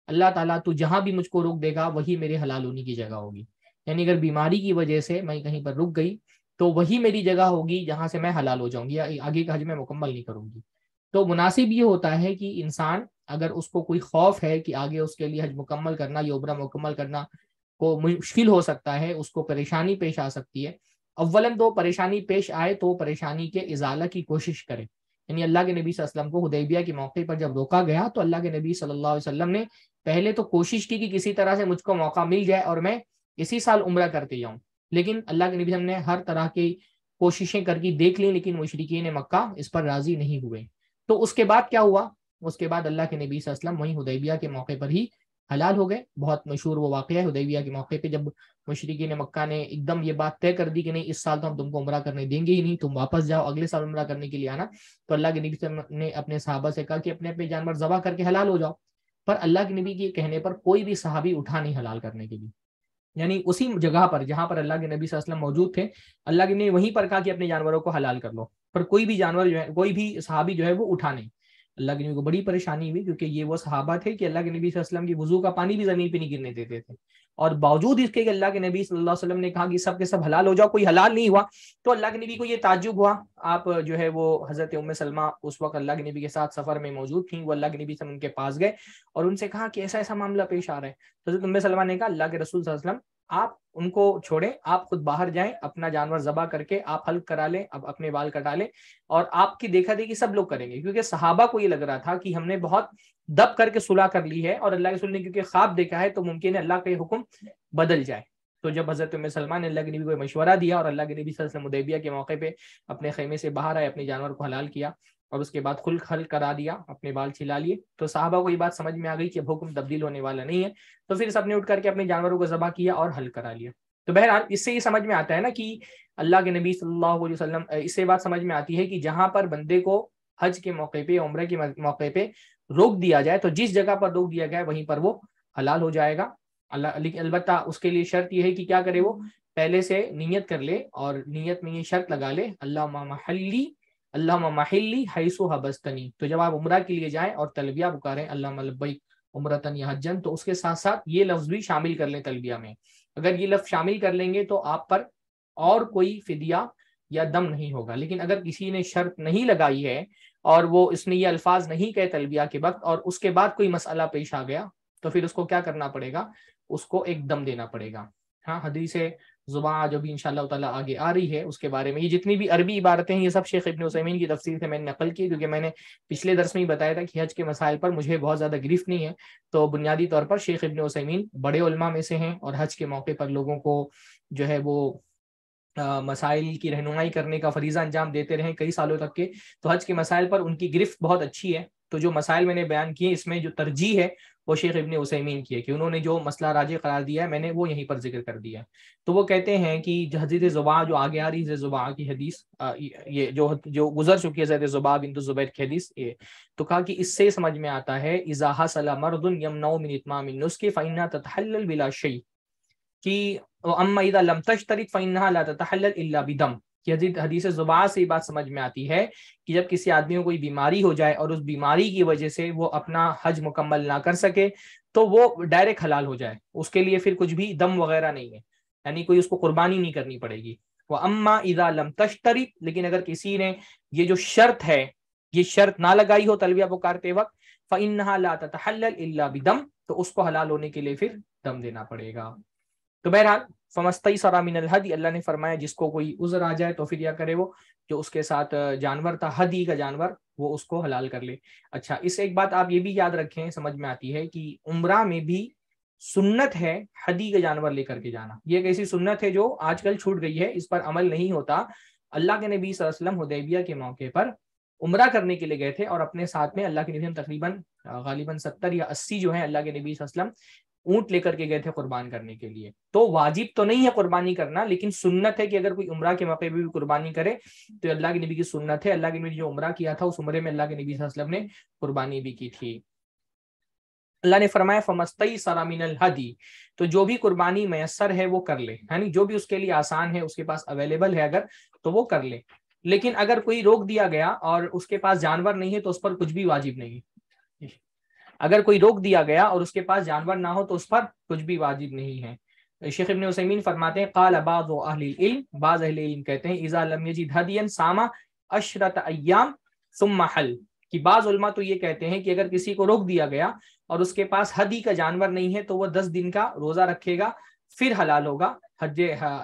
अल्लाह ताला तू जहाँ भी मुझको रोक देगा वही मेरे हलाल होने की जगह होगी यानी अगर बीमारी की वजह से मैं कहीं पर रुक गई तो वही मेरी जगह होगी जहाँ से मैं हलाल हो जाऊंगी आगे का हज मैं मुकम्मल नहीं करूंगी तो मुनासिब ये होता है कि इंसान अगर उसको कोई खौफ है कि आगे उसके लिए हज मुकम्मल करना या उबरा मुकम्मल करना को मुश्किल हो सकता है उसको परेशानी पेश आ सकती है अव्वलन तो परेशानी पेश आए तो परेशानी के इजाला की कोशिश करे यानी अल्लाह के नबी वसल्लम को हुदैबिया के मौके पर जब रोका गया तो अल्लाह के नबी सल्लल्लाहु अलैहि वसल्लम ने पहले तो कोशिश की कि किसी तरह से मुझको मौका मिल जाए और मैं इसी साल उम्र करते जाऊँ लेकिन अल्लाह के नबी ने हर तरह की कोशिशें करके देख ली लेकिन मुशरकी ने मक्का इस पर राजी नहीं हुए तो उसके बाद क्या हुआ उसके बाद अल्लाह के नबी वसल्लम वहीं हुदैबिया के मौके पर ही हलाल हो गए बहुत मशहूर वो वाक़ है हुदैबिया के मौके पे जब मुशरकी ने मक्का ने एकदम ये बात तय कर दी कि नहीं इस साल तो हम तुमको उम्र करने देंगे ही नहीं तुम वापस जाओ अगले साल उम्र करने के लिए आना तो अल्लाह के नबी ने अपने साहबा से कहा कि अपने अपने जानवर जबा करके हलाल हो जाओ पर अल्लाह के नबी के कहने पर कोई भी साहबी उठा नहीं हलाल करने के लिए यानी उसी जगह पर जहां पर अल्लाह के नबी वसल्लम मौजूद थे अल्लाह के ने वहीं पर कहा कि अपने जानवरों को हलाल कर लो पर कोई भी जानवर जो है कोई भी सहाबी जो है वो उठा नहीं अल्लाह के नबी को बड़ी परेशानी हुई क्योंकि ये वो सहाबा थे कि अल्लाह के नबी वसल्लम की वजू का पानी भी जमीन पर नहीं गिरने देते थे और बावजूद इसके कि अल्लाह के नबी सल्लल्लाहु अलैहि वसल्लम ने कहा कि सब के सब हलाल हो जाओ कोई हलाल नहीं हुआ तो अल्लाह के नबी को ये ताजुब हुआ आप जो है वो हज़रत उम सलमा उस वक्त अल्लाह के नबी के साथ सफ़र में मौजूद थी वो अल्लाह के नबी से उनके पास गए और उनसे कहा कि ऐसा ऐसा मामला पेश आ रहा है तो हज़रत उम सलमा ने कहा अल्लाह के रसूल वसलम आप उनको छोड़ें आप खुद बाहर जाएं अपना जानवर जबा करके आप हल करा लें अब अपने बाल कटा लें और आपकी देखा देखी सब लोग करेंगे क्योंकि सहाबा को ये लग रहा था कि हमने बहुत दब करके सुलह कर ली है और अल्लाह के रसूल ने क्योंकि ख्वाब देखा है तो मुमकिन है अल्लाह का हुक्म बदल जाए तो जब हजरत सलमान ने अल्लाह के नबी को मशवरा दिया और अल्लाह के नबी वसल्लम उदैबिया के मौके पर अपने खेमे से बाहर आए अपने जानवर को हलाल किया और उसके बाद खुल खल करा दिया अपने बाल छिला लिए तो साहबा को ये बात समझ में आ गई कि अब हुक्म तब्दील होने वाला नहीं है तो फिर सबने उठ करके अपने जानवरों को जबा किया और हल करा लिया तो बहरहाल इससे ये समझ में आता है ना कि अल्लाह के नबी सल्लल्लाहु अलैहि वसल्लम इससे बात समझ में आती है कि जहाँ पर बंदे को हज के मौके पे उम्र के मौके पे रोक दिया जाए तो जिस जगह पर रोक दिया गया वहीं पर वो हलाल हो जाएगा अल्लाह अलबत् उसके लिए शर्त यह है कि क्या करे वो पहले से नीयत कर ले और नीयत में ये शर्त लगा ले अल्लाह महली अल्लाहली तो जब आप उम्र के लिए जाएं और तलबिया पुकारें अल्लाई लब्बैक या हजन तो उसके साथ साथ ये लफ्ज़ भी शामिल कर लें तलबिया में अगर ये लफ्ज़ शामिल कर लेंगे तो आप पर और कोई फिदिया या दम नहीं होगा लेकिन अगर किसी ने शर्त नहीं लगाई है और वो इसने ये अल्फाज नहीं कहे तलबिया के वक्त और उसके बाद कोई मसला पेश आ गया तो फिर उसको क्या करना पड़ेगा उसको एक दम देना पड़ेगा हाँ हदीसे जुबान जो भी इंशाल्लाह ताला आगे आ रही है उसके बारे में ये जितनी भी अरबी इबारतें हैं ये सब शेख इबन उसैमीन की तफसीर से मैंने नकल की क्योंकि मैंने पिछले दर्स में ही बताया था कि हज के मसाइल पर मुझे बहुत ज़्यादा गिरफ्त नहीं है तो बुनियादी तौर पर शेख इबन उसमीन बड़े उलमा में से हैं और हज के मौके पर लोगों को जो है वो मसाइल की रहनुमाई करने का फरीजा अंजाम देते रहे कई सालों तक के तो हज के मसाइल पर उनकी गिरफ्त बहुत अच्छी है तो जो मसाइल मैंने बयान किए इसमें जो तरजीह है वो शेख इबन उसैमीन की है कि उन्होंने जो मसला राज करार दिया है मैंने वो यहीं पर जिक्र कर दिया तो वो कहते हैं कि हजरत ज़ुबा जो आगे आ रही है ज़ुबा की हदीस ये जो जो गुजर चुकी है ज़ुबा बिन ज़ुबैर की हदीस ये तो कहा कि इससे समझ में आता है इजाहा सला मरदन यमनाओ मिन इतमाम नुस्खे फ़ैना ततहल बिला शई की अम्मा इदा लम तशतरिक फ़ैना ला ततहल इल्ला बिदम हदीस जुबान से ये बात समझ में आती है कि जब किसी आदमी को कोई बीमारी हो जाए और उस बीमारी की वजह से वो अपना हज मुकम्मल ना कर सके तो वो डायरेक्ट हलाल हो जाए उसके लिए फिर कुछ भी दम वगैरह नहीं है यानी कोई उसको कुर्बानी नहीं करनी पड़ेगी वह अम्मा इदा लम तश्तरी लेकिन अगर किसी ने ये जो शर्त है ये शर्त ना लगाई हो तलविया पुकारते वक्त फ़िन ला तहल बिदम तो उसको हलाल होने के लिए फिर दम देना पड़ेगा तो बहरहाल फमस्तई सरा मिनल हदी अल्लाह ने फरमाया जिसको कोई उजर आ जाए तो फिर यह करे वो जो उसके साथ जानवर था हदी का जानवर वो उसको हलाल कर ले अच्छा इस एक बात आप ये भी याद रखें समझ में आती है कि उम्र में भी सुन्नत है हदी का जानवर लेकर के जाना ये एक ऐसी सुन्नत है जो आजकल छूट गई है इस पर अमल नहीं होता अल्लाह के नबी वसल्लम हदैबिया के मौके पर उम्र करने के लिए गए थे और अपने साथ में अल्लाह के नबी तकरीबन गालिबा सत्तर या अस्सी जो है अल्लाह के नबी वसलम ऊंट लेकर के गए थे कुर्बान करने के लिए तो वाजिब तो नहीं है कुर्बानी करना लेकिन सुन्नत है कि अगर कोई उम्र के मौके पर भी कुर्बानी करे तो अल्लाह के नबी की सुन्नत है अल्लाह के नबी ने जो उम्र किया था उस उम्र में अल्लाह के नबी वसल्लम ने कुर्बानी भी की थी अल्लाह ने फरमाया फमस्तई सरामिन हदी तो जो भी कुर्बानी मैसर है वो कर ले यानी जो भी उसके लिए आसान है उसके पास अवेलेबल है अगर तो वो कर ले लेकिन अगर कोई रोक दिया गया और उसके पास जानवर नहीं है तो उस पर कुछ भी वाजिब नहीं अगर कोई रोक दिया गया और उसके पास जानवर ना हो तो उस पर कुछ भी वाजिब नहीं है शेख इबन उसमीन फरमाते हैं काल अबाज अहलिल्म बाज अहलिल्म कहते हैं इजा सामा अशरत अयाम सुम्मा कि बाज उलमा तो ये कहते हैं कि अगर किसी को रोक दिया गया और उसके पास हदी का जानवर नहीं है तो वह दस दिन का रोजा रखेगा फिर हलाल होगा हज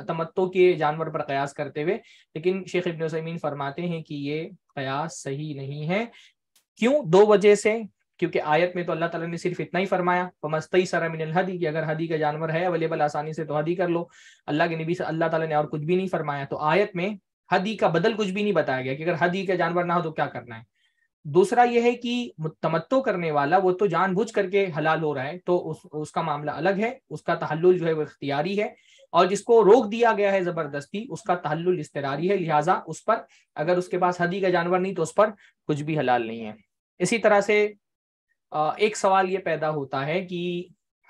तमत्तो के जानवर पर कयास करते हुए लेकिन शेख इबन उसमीन फरमाते हैं कि ये कयास सही नहीं है क्यों दो वजह से क्योंकि आयत में तो अल्लाह ताला ने सिर्फ इतना ही फरमाया फमस्तई सरा मिन हदी कि अगर हदी का जानवर है अवेलेबल आसानी से तो हदी कर लो अल्लाह के नबी से अल्लाह ताला ने और कुछ भी नहीं फरमाया तो आयत में हदी का बदल कुछ भी नहीं बताया गया कि अगर हदी का जानवर ना हो तो क्या करना है दूसरा यह है कि तमत्तो करने वाला वो तो जानबूझ करके हलाल हो रहा है तो उस, उसका मामला अलग है उसका तहल्लुल जो है वो इख्तियारी है और जिसको रोक दिया गया है जबरदस्ती उसका तहल्लुल इस्तरारी है लिहाजा उस पर अगर उसके पास हदी का जानवर नहीं तो उस पर कुछ भी हलाल नहीं है इसी तरह से एक सवाल ये पैदा होता है कि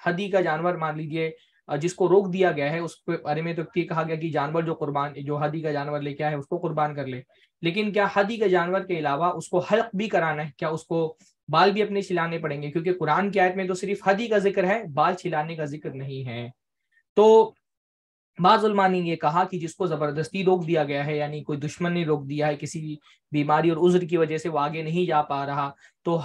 हदी का जानवर मान लीजिए जिसको रोक दिया गया है उसके बारे में तो ये कहा गया कि जानवर जो कुर्बान जो हदी का जानवर लेके आए उसको कुर्बान कर ले लेकिन क्या हदी का जानवर के अलावा उसको हल्क भी कराना है क्या उसको बाल भी अपने छिलाने पड़ेंगे क्योंकि कुरान की आयत में तो सिर्फ हदी का जिक्र है बाल छिलाने का जिक्र नहीं है तो माजुलमानी ने कहा कि जिसको जबरदस्ती रोक दिया गया है यानी कोई दुश्मन ने रोक दिया है किसी बीमारी और उज्र की वजह से वो आगे नहीं जा पा रहा तो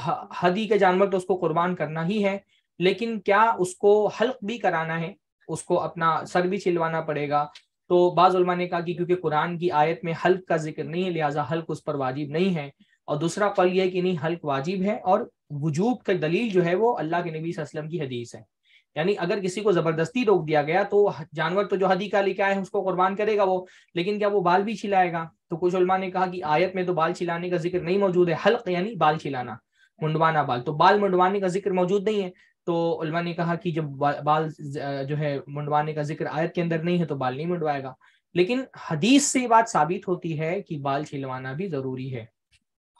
हदी के जानवर तो उसको कुर्बान करना ही है लेकिन क्या उसको हल्क भी कराना है उसको अपना सर भी छिलवाना पड़ेगा तो बाज़ुलमा ने कहा कि क्योंकि कुरान की आयत में हल्क का जिक्र नहीं है लिहाजा हल्क उस पर वाजिब नहीं है और दूसरा कल यह कि नहीं हल्क वाजिब है और वजूब का दलील जो है वो अल्लाह के नबी वसल्लम की हदीस है यानी अगर किसी को जबरदस्ती रोक दिया गया तो जानवर तो जो हदी का लेके आए उसको कुर्बान करेगा वो लेकिन क्या वो बाल भी छिलाएगा तो कुछ उलमा ने कहा कि आयत में तो बाल छिलाने का जिक्र नहीं मौजूद है हल्क यानी बाल छिलाना मुंडवाना बाल तो बाल मुंडवाने का जिक्र मौजूद नहीं है तो उलमा ने कहा कि जब बाल जो है मुंडवाने का जिक्र आयत के अंदर नहीं है तो बाल नहीं मुंडवाएगा लेकिन हदीस से बात साबित होती है कि बाल छिलवाना भी जरूरी है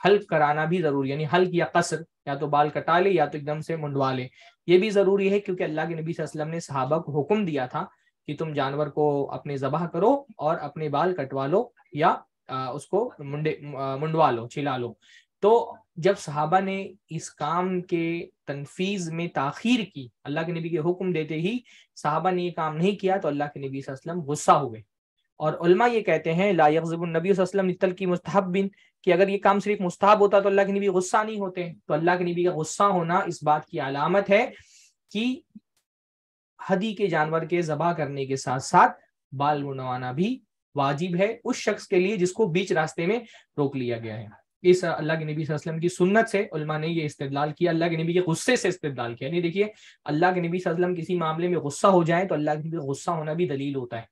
हल्क कराना भी जरूरी यानी हल्क या कसर या तो बाल कटा ले या तो एकदम से मुंडवा ले ये भी जरूरी है क्योंकि अल्लाह के नबी वसल्लम ने सहाबा को हुक्म दिया था कि तुम जानवर को अपने जबाह करो और अपने बाल कटवा लो या उसको मुंडे मुंडवा लो छिला लो तो जब सहाबा ने इस काम के तनफीज में ताखीर की अल्लाह के नबी के हुक्म देते ही सहाबा ने ये काम नहीं किया तो अल्लाह के नबी वसल्लम गुस्सा हुए और उल्मा ये कहते हैं लाजबी नितल की मुस्तहब बिन कि अगर ये काम सिर्फ मुस्ताब होता तो अल्लाह के नबी गुस्सा नहीं होते तो अल्लाह के नबी का गुस्सा होना इस बात की अलामत है कि हदी के जानवर के जबा करने के साथ साथ बाल मुनवाना भी वाजिब है उस शख्स के लिए जिसको बीच रास्ते में रोक लिया गया है इस अल्लाह के नबी वसलम की सुन्नत से उल्मा ने यह इस्तेदलाल किया अल्लाह के नबी के गुस्से से इस्तेदलाल किया नहीं देखिए अल्लाह के नबी वसलम किसी मामले में गुस्सा हो जाए तो अल्लाह के नबी गुस्सा होना भी दलील होता है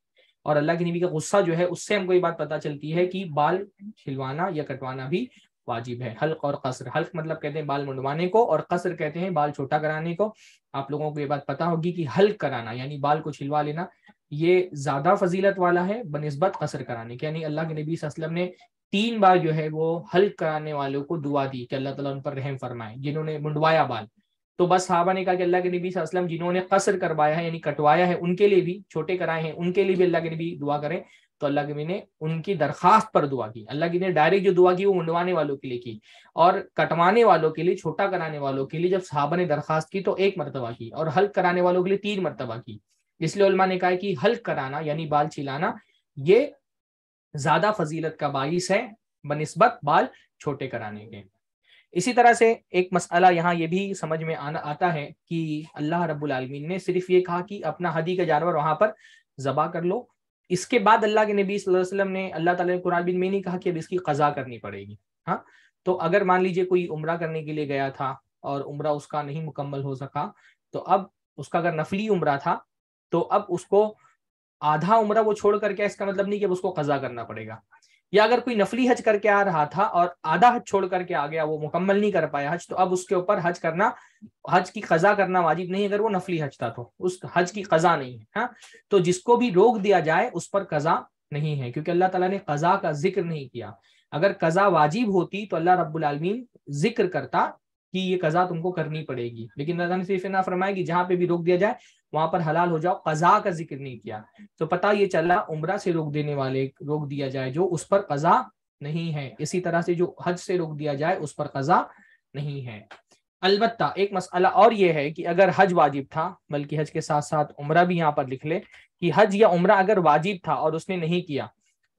और अल्लाह के नबी का गुस्सा जो है उससे हमको ये बात पता चलती है कि बाल छिलवाना या कटवाना भी वाजिब है हल्क और कसर हल्क मतलब कहते हैं बाल मुंडवाने को और कसर कहते हैं बाल छोटा कराने को आप लोगों को ये बात पता होगी कि हल्क कराना यानी बाल को छिलवा लेना ये ज्यादा फजीलत वाला है बनस्बत कसर कराने के यानी अल्लाह के नबी असलम ने तीन बार जो है वो हल्क कराने वालों को दुआ दी कि अल्लाह तला उन पर रहम फरमाए जिन्होंने मुंडवाया बाल तो बस साहबा ने कहा कि अल्लाह के नबी वसल्लम जिन्होंने कसर करवाया है यानी कटवाया है उनके लिए भी छोटे कराए हैं उनके लिए भी अल्लाह के नबी दुआ करें तो अल्लाह के नबी ने उनकी दरखास्त पर दुआ की अल्लाह के ने डायरेक्ट जो दुआ की वो मुंडवाने वालों के लिए की और कटवाने वालों के लिए छोटा कराने वालों के लिए जब साहबा ने दरखास्त की तो एक मरतबा की और हल्क कराने वालों के लिए तीन मरतबा की इसलिए उलमा ने कहा कि हल्क कराना यानी बाल छिलाना ये ज्यादा फजीलत का बाइस है बनस्बत बाल छोटे कराने के इसी तरह से एक मसला यहाँ ये भी समझ में आना आता है कि अल्लाह रब्बुल आलमीन ने सिर्फ ये कहा कि अपना हदी का जानवर वहां पर जबा कर लो इसके बाद अल्लाह के नबी वसल्लम ने अल्लाह ताला कुरान बिन में नहीं कहा कि अब इसकी कज़ा करनी पड़ेगी हाँ तो अगर मान लीजिए कोई उम्र करने के लिए गया था और उम्र उसका नहीं मुकम्मल हो सका तो अब उसका अगर नफली उम्र था तो अब उसको आधा उम्र वो छोड़ करके इसका मतलब नहीं कि अब उसको कज़ा करना पड़ेगा या अगर कोई नफली हज करके आ रहा था और आधा हज छोड़ करके आ गया वो मुकम्मल नहीं कर पाया हज तो अब उसके ऊपर हज करना हज की कजा करना वाजिब नहीं अगर वो नफली हज था तो उस हज की कजा नहीं है हा? तो जिसको भी रोक दिया जाए उस पर कजा नहीं है क्योंकि अल्लाह तला ने कजा का जिक्र नहीं किया अगर कजा वाजिब होती तो अल्लाह रबालमीन जिक्र करता कि ये कजा तुमको करनी पड़ेगी लेकिन फरमाएगी जहां पे भी रोक दिया जाए वहां पर हलाल हो जाओ कजा का जिक्र नहीं किया तो पता ये चला उम्र से रोक देने वाले रोक दिया जाए जो उस पर कजा नहीं है इसी तरह से जो हज से रोक दिया जाए उस पर कजा नहीं है अलबत् एक मसला और ये है कि अगर हज वाजिब था बल्कि हज के साथ साथ उम्र भी यहाँ पर लिख ले कि हज या उम्र अगर वाजिब था और उसने नहीं किया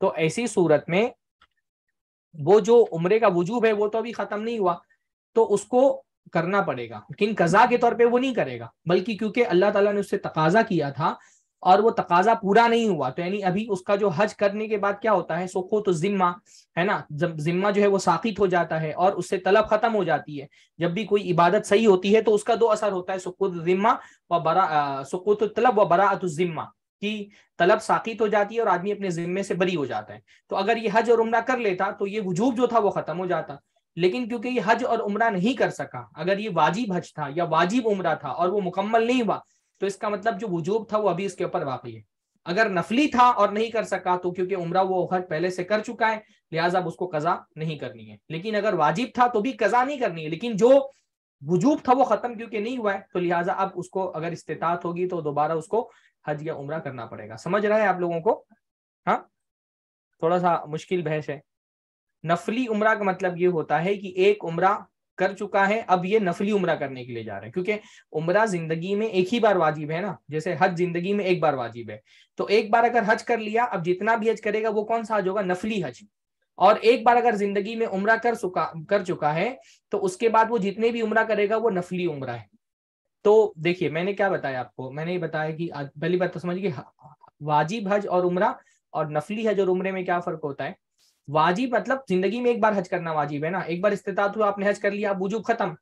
तो ऐसी सूरत में वो जो उम्र का वजूब है वो तो अभी खत्म नहीं हुआ तो उसको करना पड़ेगा लेकिन कजा के तौर पे वो नहीं करेगा बल्कि क्योंकि अल्लाह ताला ने उससे तकाजा किया था और वो तकाजा पूरा नहीं हुआ तो यानी अभी उसका जो हज करने के बाद क्या होता है सोखो तो जिम्मा है ना जिम्मा जो है वो साखित हो जाता है और उससे तलब खत्म हो जाती है जब भी कोई इबादत सही होती है तो उसका दो असर होता है तो जिम्मा व बरा तो तलब व बरात जिम्मा की तलब साखित हो जाती है और आदमी अपने जिम्मे से बरी हो जाता है तो अगर ये हज और उम्र कर लेता तो ये वजूब जो था वो खत्म हो जाता लेकिन क्योंकि ये हज और उम्र नहीं कर सका अगर ये वाजिब हज था या वाजिब उम्र था और वो मुकम्मल नहीं हुआ तो इसका मतलब जो वजूब था वो अभी इसके ऊपर वाकई है अगर नफली था और नहीं कर सका तो क्योंकि उम्र वो हज पहले से कर चुका है लिहाजा अब उसको कजा नहीं करनी है लेकिन अगर वाजिब था तो भी कजा नहीं करनी है लेकिन जो वजूब था वो खत्म क्योंकि नहीं हुआ है तो लिहाजा अब उसको अगर इस्तात होगी तो दोबारा उसको हज या उम्र करना पड़ेगा समझ रहा है आप लोगों को हाँ थोड़ा सा मुश्किल बहस है नफली उम्र का मतलब ये होता है कि एक उम्र कर चुका है अब ये नफली उम्र करने के लिए जा रहे हैं क्योंकि उम्र जिंदगी में एक ही बार वाजिब है ना जैसे हज जिंदगी में एक बार वाजिब है तो एक बार अगर हज कर लिया अब जितना भी हज करेगा वो कौन सा हज होगा नफली हज और एक बार अगर जिंदगी में उम्र कर चुका कर चुका है तो उसके बाद वो जितने भी उम्र करेगा वो नफली उम्र है तो देखिए मैंने क्या बताया आपको मैंने ये बताया कि पहली बात तो समझिए वाजिब हज और उम्र और नफली हज और उम्र में क्या फर्क होता है वाजिब मतलब जिंदगी में एक बार हज करना वाजिब है ना एक बार इस्तात हुआ आपने हज कर लिया वजूब खत्म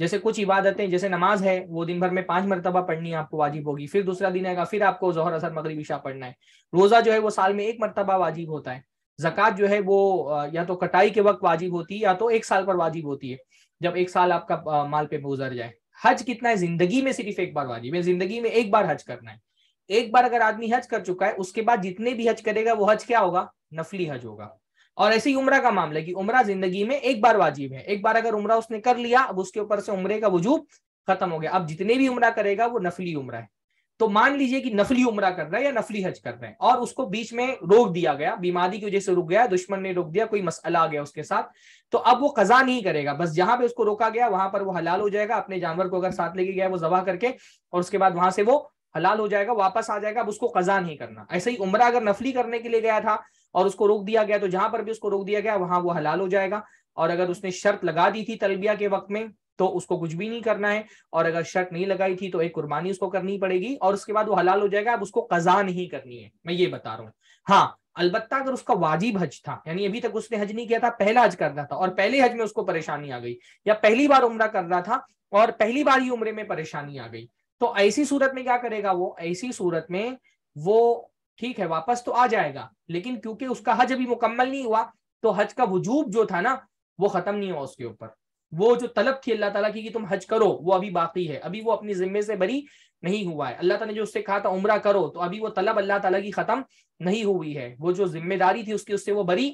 जैसे कुछ इबादतें जैसे नमाज है वो दिन भर में पांच मरतबा पढ़नी आपको वाजिब होगी फिर दूसरा दिन आएगा फिर आपको जहर असर मगरब ईशा पढ़ना है रोजा जो है वो साल में एक मरतबा वाजिब होता है जक़ात जो है वो या तो कटाई के वक्त वाजिब होती है या तो एक साल पर वाजिब होती है जब एक साल आपका माल पे गुजर जाए हज कितना है जिंदगी में सिर्फ एक बार वाजिब है जिंदगी में एक बार हज करना है एक बार अगर आदमी हज कर चुका है उसके बाद जितने भी हज करेगा वो हज क्या होगा नफली हज होगा और ऐसे ही उम्र का मामला कि उम्र जिंदगी में एक बार वाजिब है एक बार अगर उम्र उसने कर लिया अब उसके ऊपर से उम्र का वजूब खत्म हो गया अब जितने भी उम्र करेगा वो नफली उम्र है तो मान लीजिए कि नफली उम्र कर रहा है या नफली हज कर रहे हैं और उसको बीच में रोक दिया गया बीमारी की वजह से रुक गया दुश्मन ने रोक दिया कोई मसला आ गया उसके साथ तो अब वो कजा नहीं करेगा बस जहां पे उसको रोका गया वहां पर वो हलाल हो जाएगा अपने जानवर को अगर साथ लेके गया वो जबा करके और उसके बाद वहां से वो हलाल हो जाएगा वापस आ जाएगा अब उसको कजा नहीं करना ऐसे ही उम्र अगर नफली करने के लिए गया था और उसको रोक दिया गया तो जहां पर भी उसको रोक दिया गया वहां वो हलाल हो जाएगा और अगर उसने शर्त लगा दी थी तलबिया के वक्त में तो उसको कुछ भी नहीं करना है और अगर शर्त नहीं लगाई थी तो एक कुर्बानी उसको करनी पड़ेगी और उसके बाद वो हलाल हो जाएगा अब उसको कजा नहीं करनी है मैं ये बता रहा हूँ हाँ अलबत्ता अगर उसका वाजिब हज था यानी अभी तक उसने हज नहीं किया था पहला हज कर रहा था और पहले हज में उसको परेशानी आ गई या पहली बार उम्र कर रहा था और पहली बार ही उम्र में परेशानी आ गई तो ऐसी सूरत में क्या करेगा वो ऐसी सूरत में वो ठीक है वापस तो आ जाएगा लेकिन क्योंकि उसका हज अभी मुकम्मल नहीं हुआ तो हज का वजूब जो था ना वो खत्म नहीं हुआ उसके ऊपर वो जो तलब थी अल्लाह ताला की कि तुम हज करो वो अभी बाकी है अभी वो अपने जिम्मे से बरी नहीं हुआ है अल्लाह ताला ने जो उससे कहा था उम्र करो तो अभी वो तलब अल्लाह ताला की खत्म नहीं हुई है वो जो जिम्मेदारी थी उसकी उससे वो बरी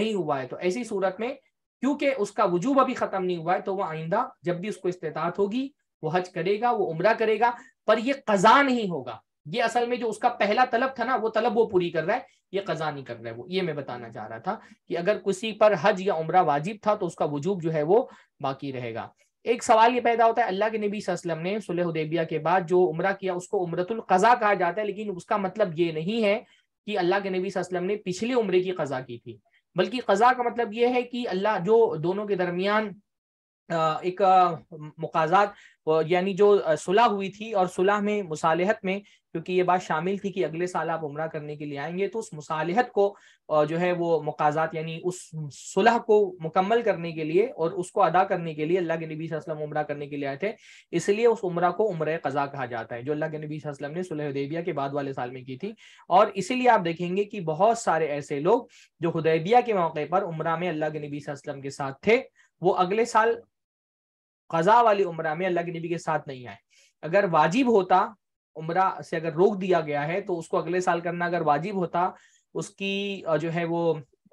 नहीं हुआ है तो ऐसी सूरत में क्योंकि उसका वजूब अभी खत्म नहीं हुआ है तो वो आइंदा जब भी उसको इस्तात होगी वो हज करेगा वो उम्र करेगा पर यह कजा नहीं होगा ये असल में जो उसका पहला तलब था ना वो तलब वो पूरी कर रहा है ये कजा नहीं कर रहा है वो ये मैं बताना चाह रहा था कि अगर किसी पर हज या उम्र वाजिब था तो उसका वजूब जो है वो बाकी रहेगा एक सवाल ये पैदा होता है अल्लाह के नबी वसल्लम ने सुलहुदेबिया के बाद जो उम्र किया उसको उम्रतुल कजा कहा जाता है लेकिन उसका मतलब ये नहीं है कि अल्लाह के नबी वसल्लम ने पिछले उम्र की कजा की थी बल्कि कजा का मतलब ये है कि अल्लाह जो दोनों के दरमियान एक मुकाजात यानी जो सुलह हुई थी और सुलह में मुसालहत में क्योंकि ये बात शामिल थी कि अगले साल आप उम्र करने के लिए आएंगे तो उस मुसालहत को जो है वो मुकाजात यानी उस सुलह को मुकम्मल करने के लिए और उसको अदा करने के लिए अल्लाह के नबी वसल्लम उम्र करने के लिए आए थे इसलिए उस उम्र को उम्र कज़ा कहा जाता है जो अल्लाह के नबी वसल्लम ने सुलह उदैबिया के बाद वाले साल में की थी और इसीलिए आप देखेंगे कि बहुत सारे ऐसे लोग जो हदैबिया के मौके पर उम्र में अल्लाह के नबी वसल्लम के साथ थे वो अगले साल कज़ा वाली उम्र में अल्लाह के नबी के साथ नहीं आए अगर वाजिब होता उम्र से अगर रोक दिया गया है तो उसको अगले साल करना अगर वाजिब होता उसकी जो है वो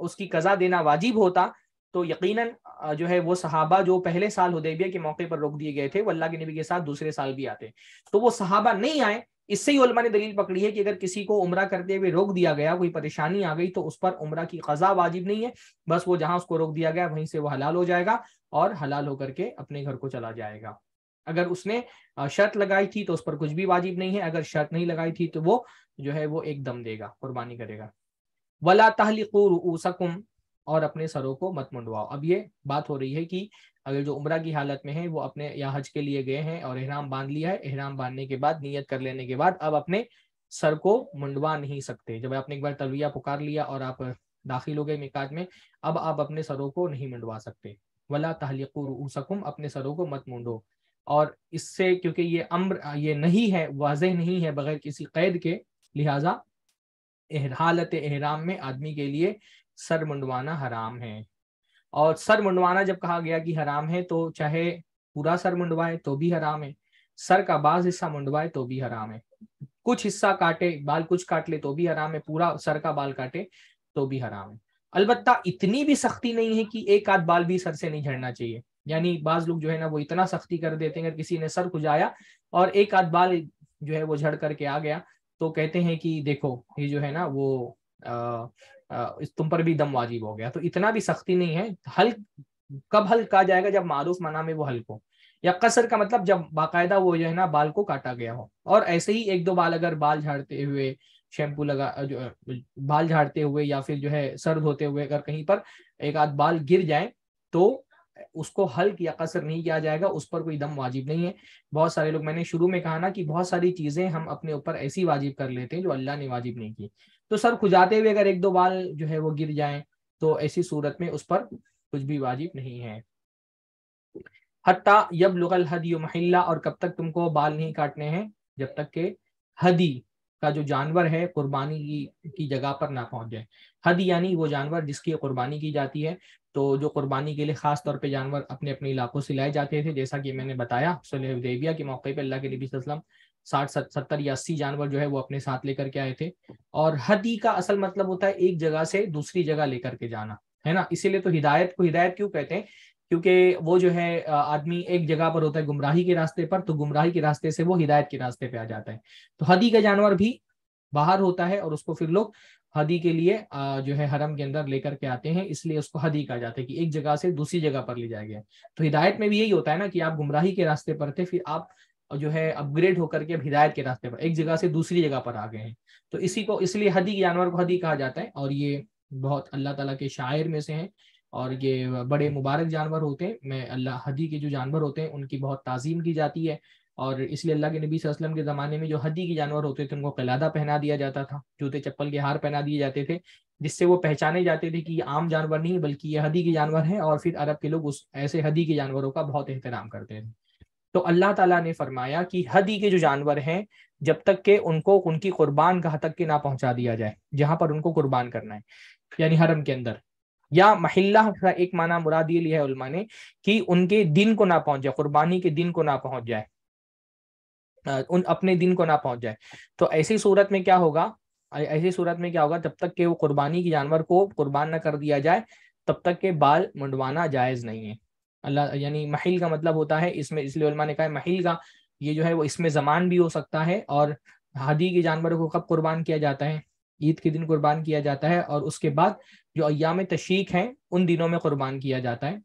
उसकी कज़ा देना वाजिब होता तो यकीनन जो है वो सहाबा जो पहले साल हुदैबिया के मौके पर रोक दिए गए थे वो अल्लाह के नबी के साथ दूसरे साल भी आते तो वो सहाबा नहीं आए इससे ही ने दलील पकड़ी है कि अगर किसी को उम्र करते हुए रोक दिया गया कोई परेशानी आ गई तो उस पर उम्र की कजा वाजिब नहीं है बस वो जहां उसको रोक दिया गया वहीं से वो हलाल हो जाएगा और हलाल होकर के अपने घर को चला जाएगा अगर उसने शर्त लगाई थी तो उस पर कुछ भी वाजिब नहीं है अगर शर्त नहीं लगाई थी तो वो जो है वो एक दम देगा कुर्बानी करेगा वला तहलिकू और अपने सरों को मत मुंडवाओ अब ये बात हो रही है कि अगर जो उम्र की हालत में है वो अपने या हज के लिए गए हैं और एहराम बांध लिया है एहराम बांधने के बाद नीयत कर लेने के बाद अब अपने सर को मुंडवा नहीं सकते जब आपने एक बार तलविया पुकार लिया और आप दाखिल हो गए मिकाज में अब आप अपने सरों को नहीं मुंडवा सकते वला तहलिकुम अपने सरों को मत मुंडो और इससे क्योंकि ये अम्र ये नहीं है वाजह नहीं है बगैर किसी कैद के लिहाजा हालत एहराम में आदमी के लिए सर मुंडवाना हराम है और सर मुंडवाना जब कहा गया कि हराम है तो चाहे पूरा सर मुंडवाए तो भी हराम है सर का बाज हिस्सा मुंडवाए तो भी हराम है कुछ हिस्सा काटे बाल कुछ काट ले तो भी हराम है पूरा सर का बाल काटे तो भी हराम है अलबत्ता इतनी भी सख्ती नहीं है कि एक आध बाल भी सर से नहीं झड़ना चाहिए यानी बाज लोग जो है ना वो इतना सख्ती कर देते हैं अगर किसी ने सर खुजाया और एक आध बाल जो है वो झड़ करके आ गया तो कहते हैं कि देखो ये जो है ना वो तुम पर भी दम वाजिब हो गया तो इतना भी सख्ती नहीं है हल कब हल कहा जाएगा जब मारूफ मना में वो हल को या कसर का मतलब जब बाकायदा वो जो है ना बाल को काटा गया हो और ऐसे ही एक दो बाल अगर बाल झाड़ते हुए शैम्पू लगा जो बाल झाड़ते हुए या फिर जो है सर धोते हुए अगर कहीं पर एक आध बाल गिर जाए तो उसको हल या कसर नहीं किया जाएगा उस पर कोई दम वाजिब नहीं है बहुत सारे लोग मैंने शुरू में कहा ना कि बहुत सारी चीजें हम अपने ऊपर ऐसी वाजिब कर लेते हैं जो अल्लाह ने वाजिब नहीं की तो सर खुजाते हुए अगर एक दो बाल जो है वो गिर जाए तो ऐसी सूरत में उस पर कुछ भी वाजिब नहीं है हत्ता यब लुगल हदी महिला और कब तक तुमको बाल नहीं काटने हैं जब तक के हदी का जो जानवर है कुर्बानी की, की जगह पर ना पहुंच जाए हदी यानी वो जानवर जिसकी कुर्बानी की जाती है तो जो कुर्बानी के लिए खास तौर पे जानवर अपने अपने इलाकों से लाए जाते थे जैसा कि मैंने बताया सुलहदेबिया के मौके पर अल्लाह के नबी वसल्लम साठ सत्तर या अस्सी जानवर जो है वो अपने साथ लेकर के आए थे और हदी का असल मतलब होता है एक जगह से दूसरी जगह लेकर के जाना है ना इसीलिए तो हिदायत को हिदायत क्यों कहते हैं क्योंकि वो जो है आदमी एक जगह पर होता है गुमराही के रास्ते पर तो गुमराही के रास्ते से वो हिदायत के रास्ते पे आ जाता है तो हदी का जानवर भी बाहर होता है और उसको फिर लोग हदी के लिए जो है हरम के अंदर लेकर के आते हैं इसलिए उसको हदी कहा जाता है कि एक जगह से दूसरी जगह पर ले जाया गया तो हिदायत में भी यही होता है ना कि आप गुमराही के रास्ते पर थे फिर आप और जो है अपग्रेड होकर के अब हिदायत के रास्ते पर एक जगह से दूसरी जगह पर आ गए हैं तो इसी को इसलिए हदी जानवर को हदी कहा जाता है और ये बहुत अल्लाह ताला के शायर में से हैं और ये बड़े मुबारक जानवर होते हैं मैं अल्लाह हदी के जो जानवर होते हैं उनकी बहुत ताजीम की जाती है और इसलिए अल्लाह के नबी वसल्लम के ज़माने में जो हदी के जानवर होते थे उनको कलादा पहना दिया जाता था जूते चप्पल के हार पहना दिए जाते थे जिससे वो पहचाने जाते थे कि ये आम जानवर नहीं बल्कि ये हदी के जानवर है और फिर अरब के लोग उस ऐसे हदी के जानवरों का बहुत एहतराम करते थे तो अल्लाह ताला ने फरमाया कि हदी के जो जानवर हैं जब तक के उनको उनकी कुर्बान कहाँ तक के ना पहुंचा दिया जाए जहां पर उनको कुर्बान करना है यानी हरम के अंदर या महिला का एक माना मुराद ये लिया है ने कि उनके दिन को ना पहुंच जाए कुर्बानी के दिन को ना पहुंच जाए उन अपने दिन को ना पहुंच जाए तो ऐसी सूरत में क्या होगा ऐसी सूरत में क्या होगा जब तक के वो कुर्बानी के जानवर को कुर्बान ना कर दिया जाए तब तक के बाल मुंडवाना जायज नहीं है अल्लाह यानी महिल का मतलब होता है इसमें इसलिए ने कहा है महिल का ये जो है वो इसमें जमान भी हो सकता है और हादी के जानवरों को कब कुर्बान किया जाता है ईद के दिन कुर्बान किया जाता है और उसके बाद जो अयाम तशीक हैं उन दिनों में कुर्बान किया जाता है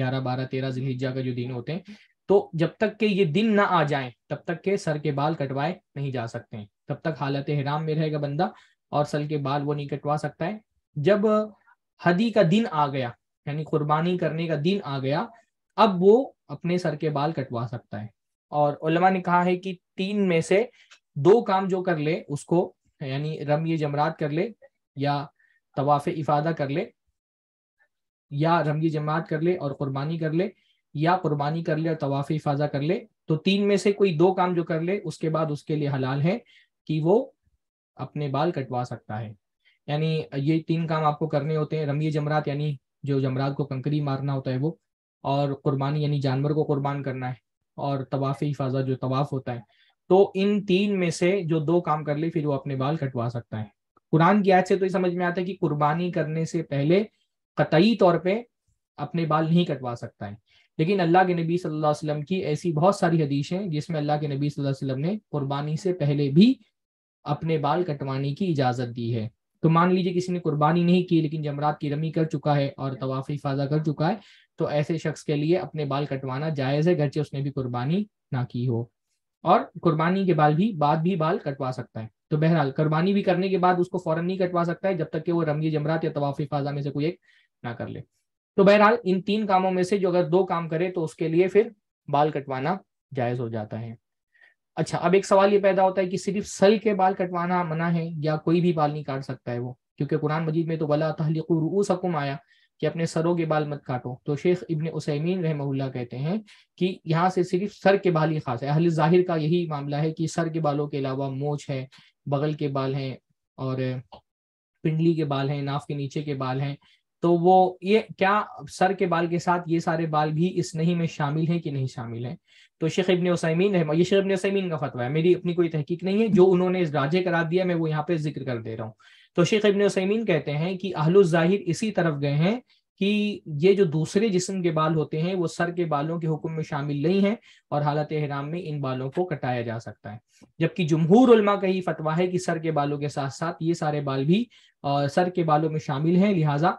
ग्यारह बारह तेरह जिलहिजा का जो दिन होते हैं तो जब तक के ये दिन ना आ जाए तब तक के सर के बाल कटवाए नहीं जा सकते हैं तब तक हालत हराम में रहेगा बंदा और सर के बाल वो नहीं कटवा सकता है जब हदी का दिन आ गया यानी कुर्बानी करने का दिन आ गया अब वो अपने सर के बाल कटवा सकता है और उलमा ने कहा है कि तीन में से दो काम जो कर ले उसको यानी रमी जमरात कर ले या तवाफ इफादा कर ले या रमी जमात कर ले और कुर्बानी कर ले या कुर्बानी कर ले और तवाफ इफादा कर ले तो तीन में से कोई दो काम जो कर ले उसके बाद उसके लिए हलाल है कि वो अपने बाल कटवा सकता है यानी ये तीन काम आपको करने होते हैं रमी जमरात यानी जो जमरात को कंकरी मारना होता है वो और कुर्बानी यानी जानवर को कुर्बान करना है और तवाफ़ हिफाजत जो तवाफ़ होता है तो इन तीन में से जो दो काम कर ले फिर वो अपने बाल कटवा सकता है कुरान की आयत से तो ये समझ में आता है कि कुर्बानी करने से पहले कतई तौर पे अपने बाल नहीं कटवा सकता है लेकिन अल्लाह के नबी सल्लल्लाहु अलैहि वसल्लम की ऐसी बहुत सारी है जिसमें अल्लाह के नबी सल्लल्लाहु अलैहि वसल्लम ने कुर्बानी से पहले भी अपने बाल कटवाने की इजाज़त दी है तो मान लीजिए किसी ने कुर्बानी नहीं की लेकिन जमरात की रमी कर चुका है और तवाफ़ी फाजा कर चुका है तो ऐसे शख्स के लिए अपने बाल कटवाना जायज़ है गर्चे उसने भी कुर्बानी ना की हो और कुर्बानी के बाल भी बाद भी बाल कटवा सकता है तो बहरहाल कुर्बानी भी करने के बाद उसको फ़ौरन नहीं कटवा सकता है जब तक कि वो रमजी जमरात या तवाफ़ी फाजा में से कोई एक ना कर ले तो बहरहाल इन तीन कामों में से जो अगर दो काम करे तो उसके लिए फिर बाल कटवाना जायज़ हो जाता है अच्छा अब एक सवाल ये पैदा होता है कि सिर्फ सल के बाल कटवाना मना है या कोई भी बाल नहीं काट सकता है वो क्योंकि कुरान मजीद में तो वला तहलीक रूसकुम आया कि अपने सरों के बाल मत काटो तो शेख इबन उसैमीन रहमहुल्ला कहते हैं कि यहाँ से सिर्फ सर के बाल ही खास है अहल जाहिर का यही मामला है कि सर के बालों के अलावा मोछ है बगल के बाल हैं और पिंडली के बाल हैं नाफ के नीचे के बाल हैं तो वो ये क्या सर के बाल के साथ ये सारे बाल भी इस नहीं में शामिल हैं कि नहीं शामिल हैं तो शेख इबन उसैमीन है ये शेख इबन उसैमीन का फतवा है मेरी अपनी कोई तहकीक नहीं है जो उन्होंने इस राजे करार दिया मैं वो यहाँ पे जिक्र कर दे रहा हूँ तो शेख इबन वसैमीन कहते हैं कि आहलो जाहिर इसी तरफ गए हैं कि ये जो दूसरे जिस्म के बाल होते हैं वो सर के बालों के हुक्म में शामिल नहीं है और हालत हराम में इन बालों को कटाया जा सकता है जबकि जमहूर उलमा का ही फतवा है कि सर के बालों के साथ साथ ये सारे बाल भी आ, सर के बालों में शामिल हैं लिहाजा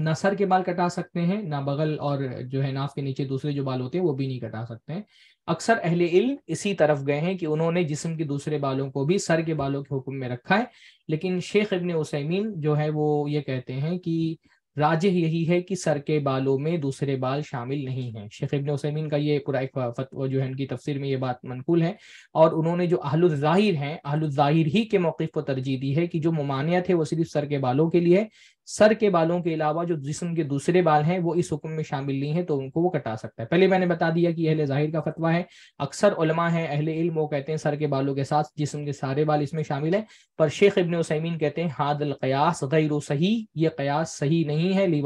ना सर के बाल कटा सकते हैं ना बगल और जो है नाफ के नीचे दूसरे जो बाल होते हैं वो भी नहीं कटा सकते हैं अक्सर अहले इल्म इसी तरफ गए हैं कि उन्होंने जिसम के दूसरे बालों को भी सर के बालों के हुक्म में रखा है लेकिन शेख इबन उसमीन जो है वो ये कहते हैं कि राज्य यही है कि सर के बालों में दूसरे बाल शामिल नहीं हैं शेख इबन उसमीन का ये पूरा फतवा जो है उनकी तफसीर में ये बात मनकूल है और उन्होंने जो आहलुजाहिर हैं ज़ाहिर ही के मौक़ को तरजीह दी है कि जो ममानियत है वो सिर्फ सर के बालों के लिए सर के बालों के अलावा जो जिसम के दूसरे बाल हैं वो इस हुक्म में शामिल नहीं है तो उनको वो कटा सकता है पहले मैंने बता दिया कि अहले जाहिर का फतवा है अक्सर उलमा है अहले इल्म वो कहते हैं सर के बालों के साथ जिसम के सारे बाल इसमें शामिल है पर शेख इबन उसमीन कहते हैं हादल कयास गैर सही ये कयास सही नहीं है ली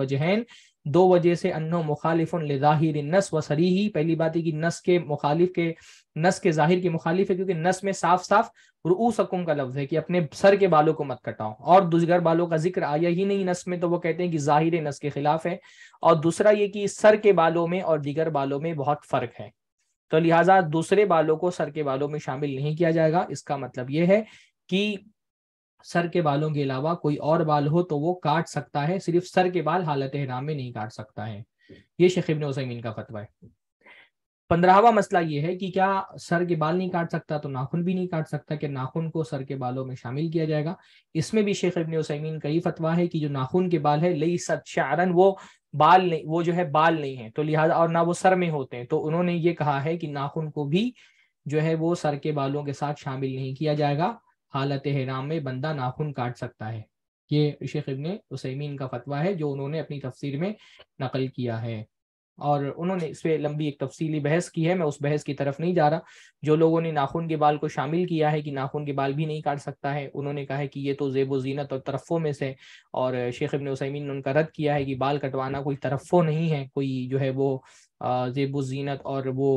दो वजह से अनो मुखालिफन लाहिर नस व सरी ही पहली बात है कि नस के मुखालिफ के नस के जाहिर के मुखालिफ है क्योंकि नस में साफ साफ रू सकूम का लफ्ज है कि अपने सर के बालों को मत कटाओ और दुजगर बालों का जिक्र आया ही नहीं नस में तो वो कहते हैं कि जाहिर नस के खिलाफ है और दूसरा ये कि सर के बालों में और दिगर बालों में बहुत फर्क है तो लिहाजा दूसरे बालों को सर के बालों में शामिल नहीं किया जाएगा इसका मतलब ये है कि सर के बालों के अलावा कोई और बाल हो तो वो काट सकता है सिर्फ सर के बाल हालत हराम में नहीं काट सकता है ये शेखिबन इबन का फतवा है पंद्रहवा मसला ये है कि क्या सर के बाल नहीं काट सकता तो नाखून भी नहीं काट सकता कि नाखून को सर के बालों में शामिल किया जाएगा इसमें भी शेख इबन उसैमीन का ही फतवा है कि जो नाखून के बाल है लई सत शारन वो बाल नहीं वो जो है बाल नहीं है तो लिहाजा और ना वो सर में होते हैं तो उन्होंने ये कहा है कि नाखून को भी जो है वो सर के बालों के साथ शामिल नहीं किया जाएगा हालत हराम में बंदा नाखून काट सकता है ये शेख इब्ने उसैमीन का फतवा है जो उन्होंने अपनी तफसीर में नकल किया है और उन्होंने इस पर लंबी एक तफसीली बहस की है मैं उस बहस की तरफ नहीं जा रहा जो लोगों ने नाखून के बाल को शामिल किया है कि नाखून के बाल भी नहीं काट सकता है उन्होंने कहा है कि ये तो जेब जीनत और तरफ़ों में से और शेख इब्ने उसैमीन ने उनका रद्द किया है कि बाल कटवाना कोई तरफ़ों नहीं है कोई जो है वो जेब जीनत और वो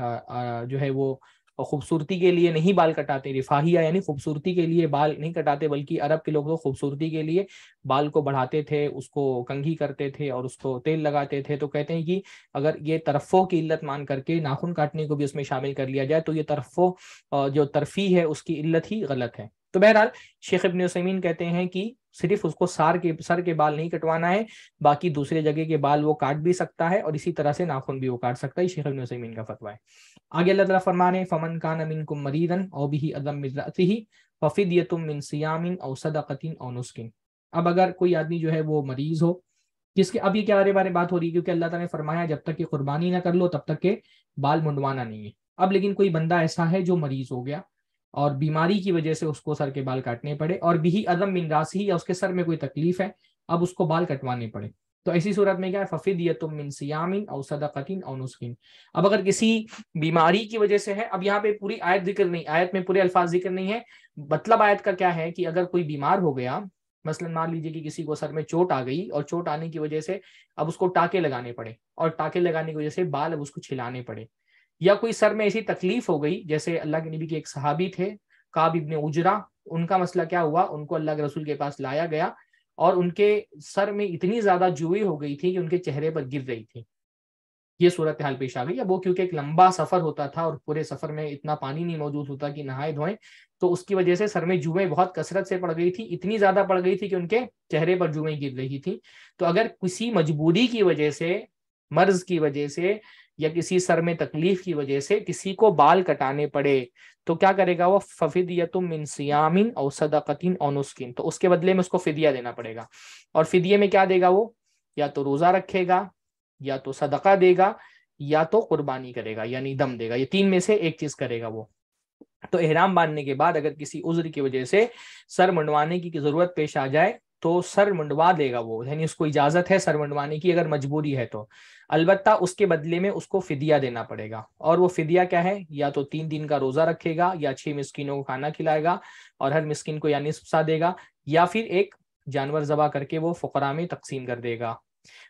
जो है वो और खूबसूरती के लिए नहीं बाल कटाते रिफाहिया यानी खूबसूरती के लिए बाल नहीं कटाते बल्कि अरब के लोग तो खूबसूरती के लिए बाल को बढ़ाते थे उसको कंघी करते थे और उसको तेल लगाते थे तो कहते हैं कि अगर ये तरफों की इल्लत मान करके नाखून काटने को भी उसमें शामिल कर लिया जाए तो ये तरफों जो तरफी है उसकी इल्लत ही गलत है तो बहरहाल शेख इबन कहते हैं कि सिर्फ उसको सार के सर के बाल नहीं कटवाना है बाकी दूसरे जगह के बाल वो काट भी सकता है और इसी तरह से नाखून भी वो काट सकता है शेख नसमीन का फतवा है आगे अल्लाह तला फरमाने फमन खान अमीन को मरीदन और भी अदम ही फफिद यतुम सियामिन और सदाकतिन और नुस्किन अब अगर कोई आदमी जो है वो मरीज हो जिसके अब ये क्या बारे बात हो रही है क्योंकि अल्लाह तला ने फरमाया जब तक कि कुर्बानी ना कर लो तब तक के बाल मुंडवाना नहीं है अब लेकिन कोई बंदा ऐसा है जो मरीज हो गया और बीमारी की वजह से उसको सर के बाल काटने पड़े और बिही अदम मिन ही या उसके सर में कोई तकलीफ है अब उसको बाल कटवाने पड़े तो ऐसी सूरत में क्या है फफिदियतुम मिन सियामिन और सदाकतिन और नुस्किन अब अगर किसी बीमारी की वजह से है अब यहाँ पे पूरी आयत जिक्र नहीं आयत में पूरे अल्फाज जिक्र नहीं है मतलब आयत का क्या है कि अगर कोई बीमार हो गया मसलन मान लीजिए कि किसी को सर में चोट आ गई और चोट आने की वजह से अब उसको टाके लगाने पड़े और टाके लगाने की वजह से बाल अब उसको छिलाने पड़े या कोई सर में ऐसी तकलीफ हो गई जैसे अल्लाह के नबी के एक सहाबी थे काब इब्ने उजरा उनका मसला क्या हुआ उनको अल्लाह के रसूल के पास लाया गया और उनके सर में इतनी ज्यादा जुई हो गई थी कि उनके चेहरे पर गिर रही थी ये सूरत हाल पेश आ गई अब वो क्योंकि एक लंबा सफर होता था और पूरे सफर में इतना पानी नहीं मौजूद होता कि नहाए धोएं तो उसकी वजह से सर में जुएं बहुत कसरत से पड़ गई थी इतनी ज्यादा पड़ गई थी कि उनके चेहरे पर जुएं गिर रही थी तो अगर किसी मजबूरी की वजह से मर्ज की वजह से या किसी सर में तकलीफ की वजह से किसी को बाल कटाने पड़े तो क्या करेगा वो फफिदिया और सदाकतिन तो उसके बदले में उसको फिदिया देना पड़ेगा और फिदिये में क्या देगा वो या तो रोजा रखेगा या तो सदका देगा या तो कुर्बानी करेगा यानी दम देगा ये तीन में से एक चीज करेगा वो तो एहराम बांधने के बाद अगर किसी उज्र की वजह से सर मंडवाने की जरूरत पेश आ जाए तो सर मंडवा देगा वो यानी उसको इजाजत है सर मंडवाने की अगर मजबूरी है तो अलबत्ता उसके बदले में उसको फिदिया देना पड़ेगा और वो फिदिया क्या है या तो तीन दिन का रोजा रखेगा या छह मिस्किनों को खाना खिलाएगा और हर मिस्किन को या निस्सा देगा या फिर एक जानवर जबा करके वो फकरा में तकसीम कर देगा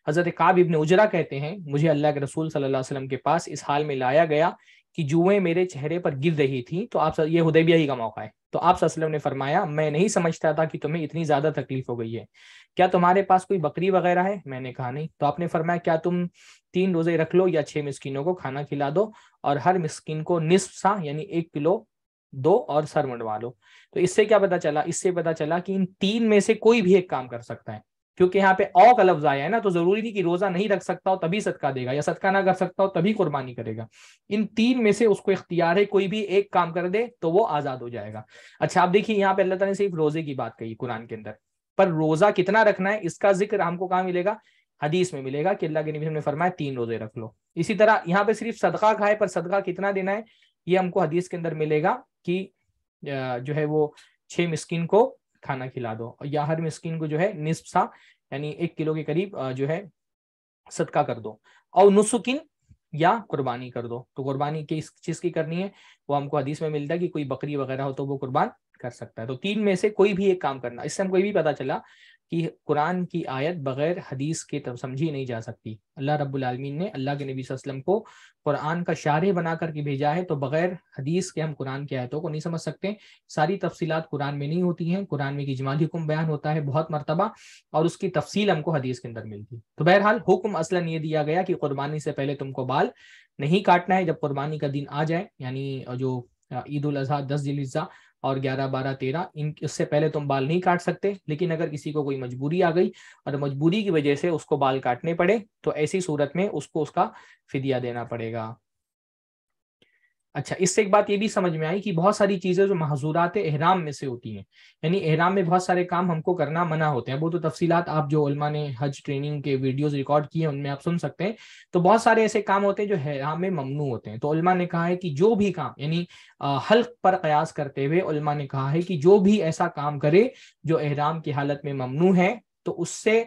हजरत काब इबन उजरा कहते हैं मुझे अल्लाह के रसूल सल्लाम के पास इस हाल में लाया गया कि जुएं मेरे चेहरे पर गिर रही थी तो आप ये हुदैबिया ही का मौका है तो आप सल्लम ने फरमाया मैं नहीं समझता था कि तुम्हें इतनी ज्यादा तकलीफ हो गई है क्या तुम्हारे पास कोई बकरी वगैरह है मैंने कहा नहीं तो आपने फरमाया क्या तुम तीन रोजे रख लो या छह मिस्किनों को खाना खिला दो और हर मिस्किन को निसफ सा यानी एक किलो दो और सर मंडवा लो तो इससे क्या पता चला इससे पता चला कि इन तीन में से कोई भी एक काम कर सकता है क्योंकि यहाँ पे औ का लफ्ज आया है ना तो जरूरी नहीं कि रोजा नहीं रख सकता हो तभी सदका देगा या सदका ना कर सकता हो तभी कुर्बानी करेगा इन तीन में से उसको इख्तियार है कोई भी एक काम कर दे तो वो आजाद हो जाएगा अच्छा आप देखिए यहाँ पे अल्लाह ने सिर्फ रोजे की बात कही कुरान के अंदर पर रोजा कितना रखना है इसका जिक्र हमको कहाँ मिलेगा हदीस में मिलेगा कि अल्लाह के नबी ने फरमाया तीन रोजे रख लो इसी तरह यहाँ पे सिर्फ सदका का है पर सदका कितना देना है ये हमको हदीस के अंदर मिलेगा कि जो है वो छह मिस्किन को खाना खिला दो या हर मिस्किन को जो है निस्फ सा यानी एक किलो के करीब जो है सदका कर दो और नुसुकिन या कुर्बानी कर दो तो कुर्बानी किस चीज की करनी है वो हमको हदीस में मिलता है कि कोई बकरी वगैरह हो तो वो कुर्बान कर सकता है तो तीन में से कोई भी एक काम करना इससे हमको ये भी पता चला कि कुरान की आयत बगैर हदीस के तब समझी नहीं जा सकती अल्लाह रब्बुल ने अल्लाह के नबी वसल्लम को कुरान का शार बना करके भेजा है तो बगैर हदीस के हम कुरान की आयतों को नहीं समझ सकते सारी तफसीत कुरान में नहीं होती हैं कुरान में इजमाली हुक्म बयान होता है बहुत मरतबा और उसकी तफसील हमको हदीस के अंदर मिलती है तो बहरहाल हुक्म असला ये दिया गया कि कुरबानी से पहले तुमको बाल नहीं काटना है जब कुरबानी का दिन आ जाए यानी जो ईद उजह दस जिलजा और ग्यारह बारह तेरह इन इससे पहले तुम बाल नहीं काट सकते लेकिन अगर किसी को कोई मजबूरी आ गई और मजबूरी की वजह से उसको बाल काटने पड़े तो ऐसी सूरत में उसको उसका फिदिया देना पड़ेगा अच्छा इससे एक बात ये भी समझ में आई कि बहुत सारी चीजें जो महजूरात एहराम में से होती हैं यानी एहराम में बहुत सारे काम हमको करना मना होते हैं वो तो तफसीलात आप जो उलमा ने हज ट्रेनिंग के वीडियोस रिकॉर्ड किए उनमें आप सुन सकते हैं तो बहुत सारे ऐसे काम होते हैं जो हैराम में ममनू होते हैं तो उलमा ने कहा है कि जो भी काम यानी हल्क पर कयास करते हुए उलमा ने कहा है कि जो भी ऐसा काम करे जो एहराम की हालत में ममनू है तो उससे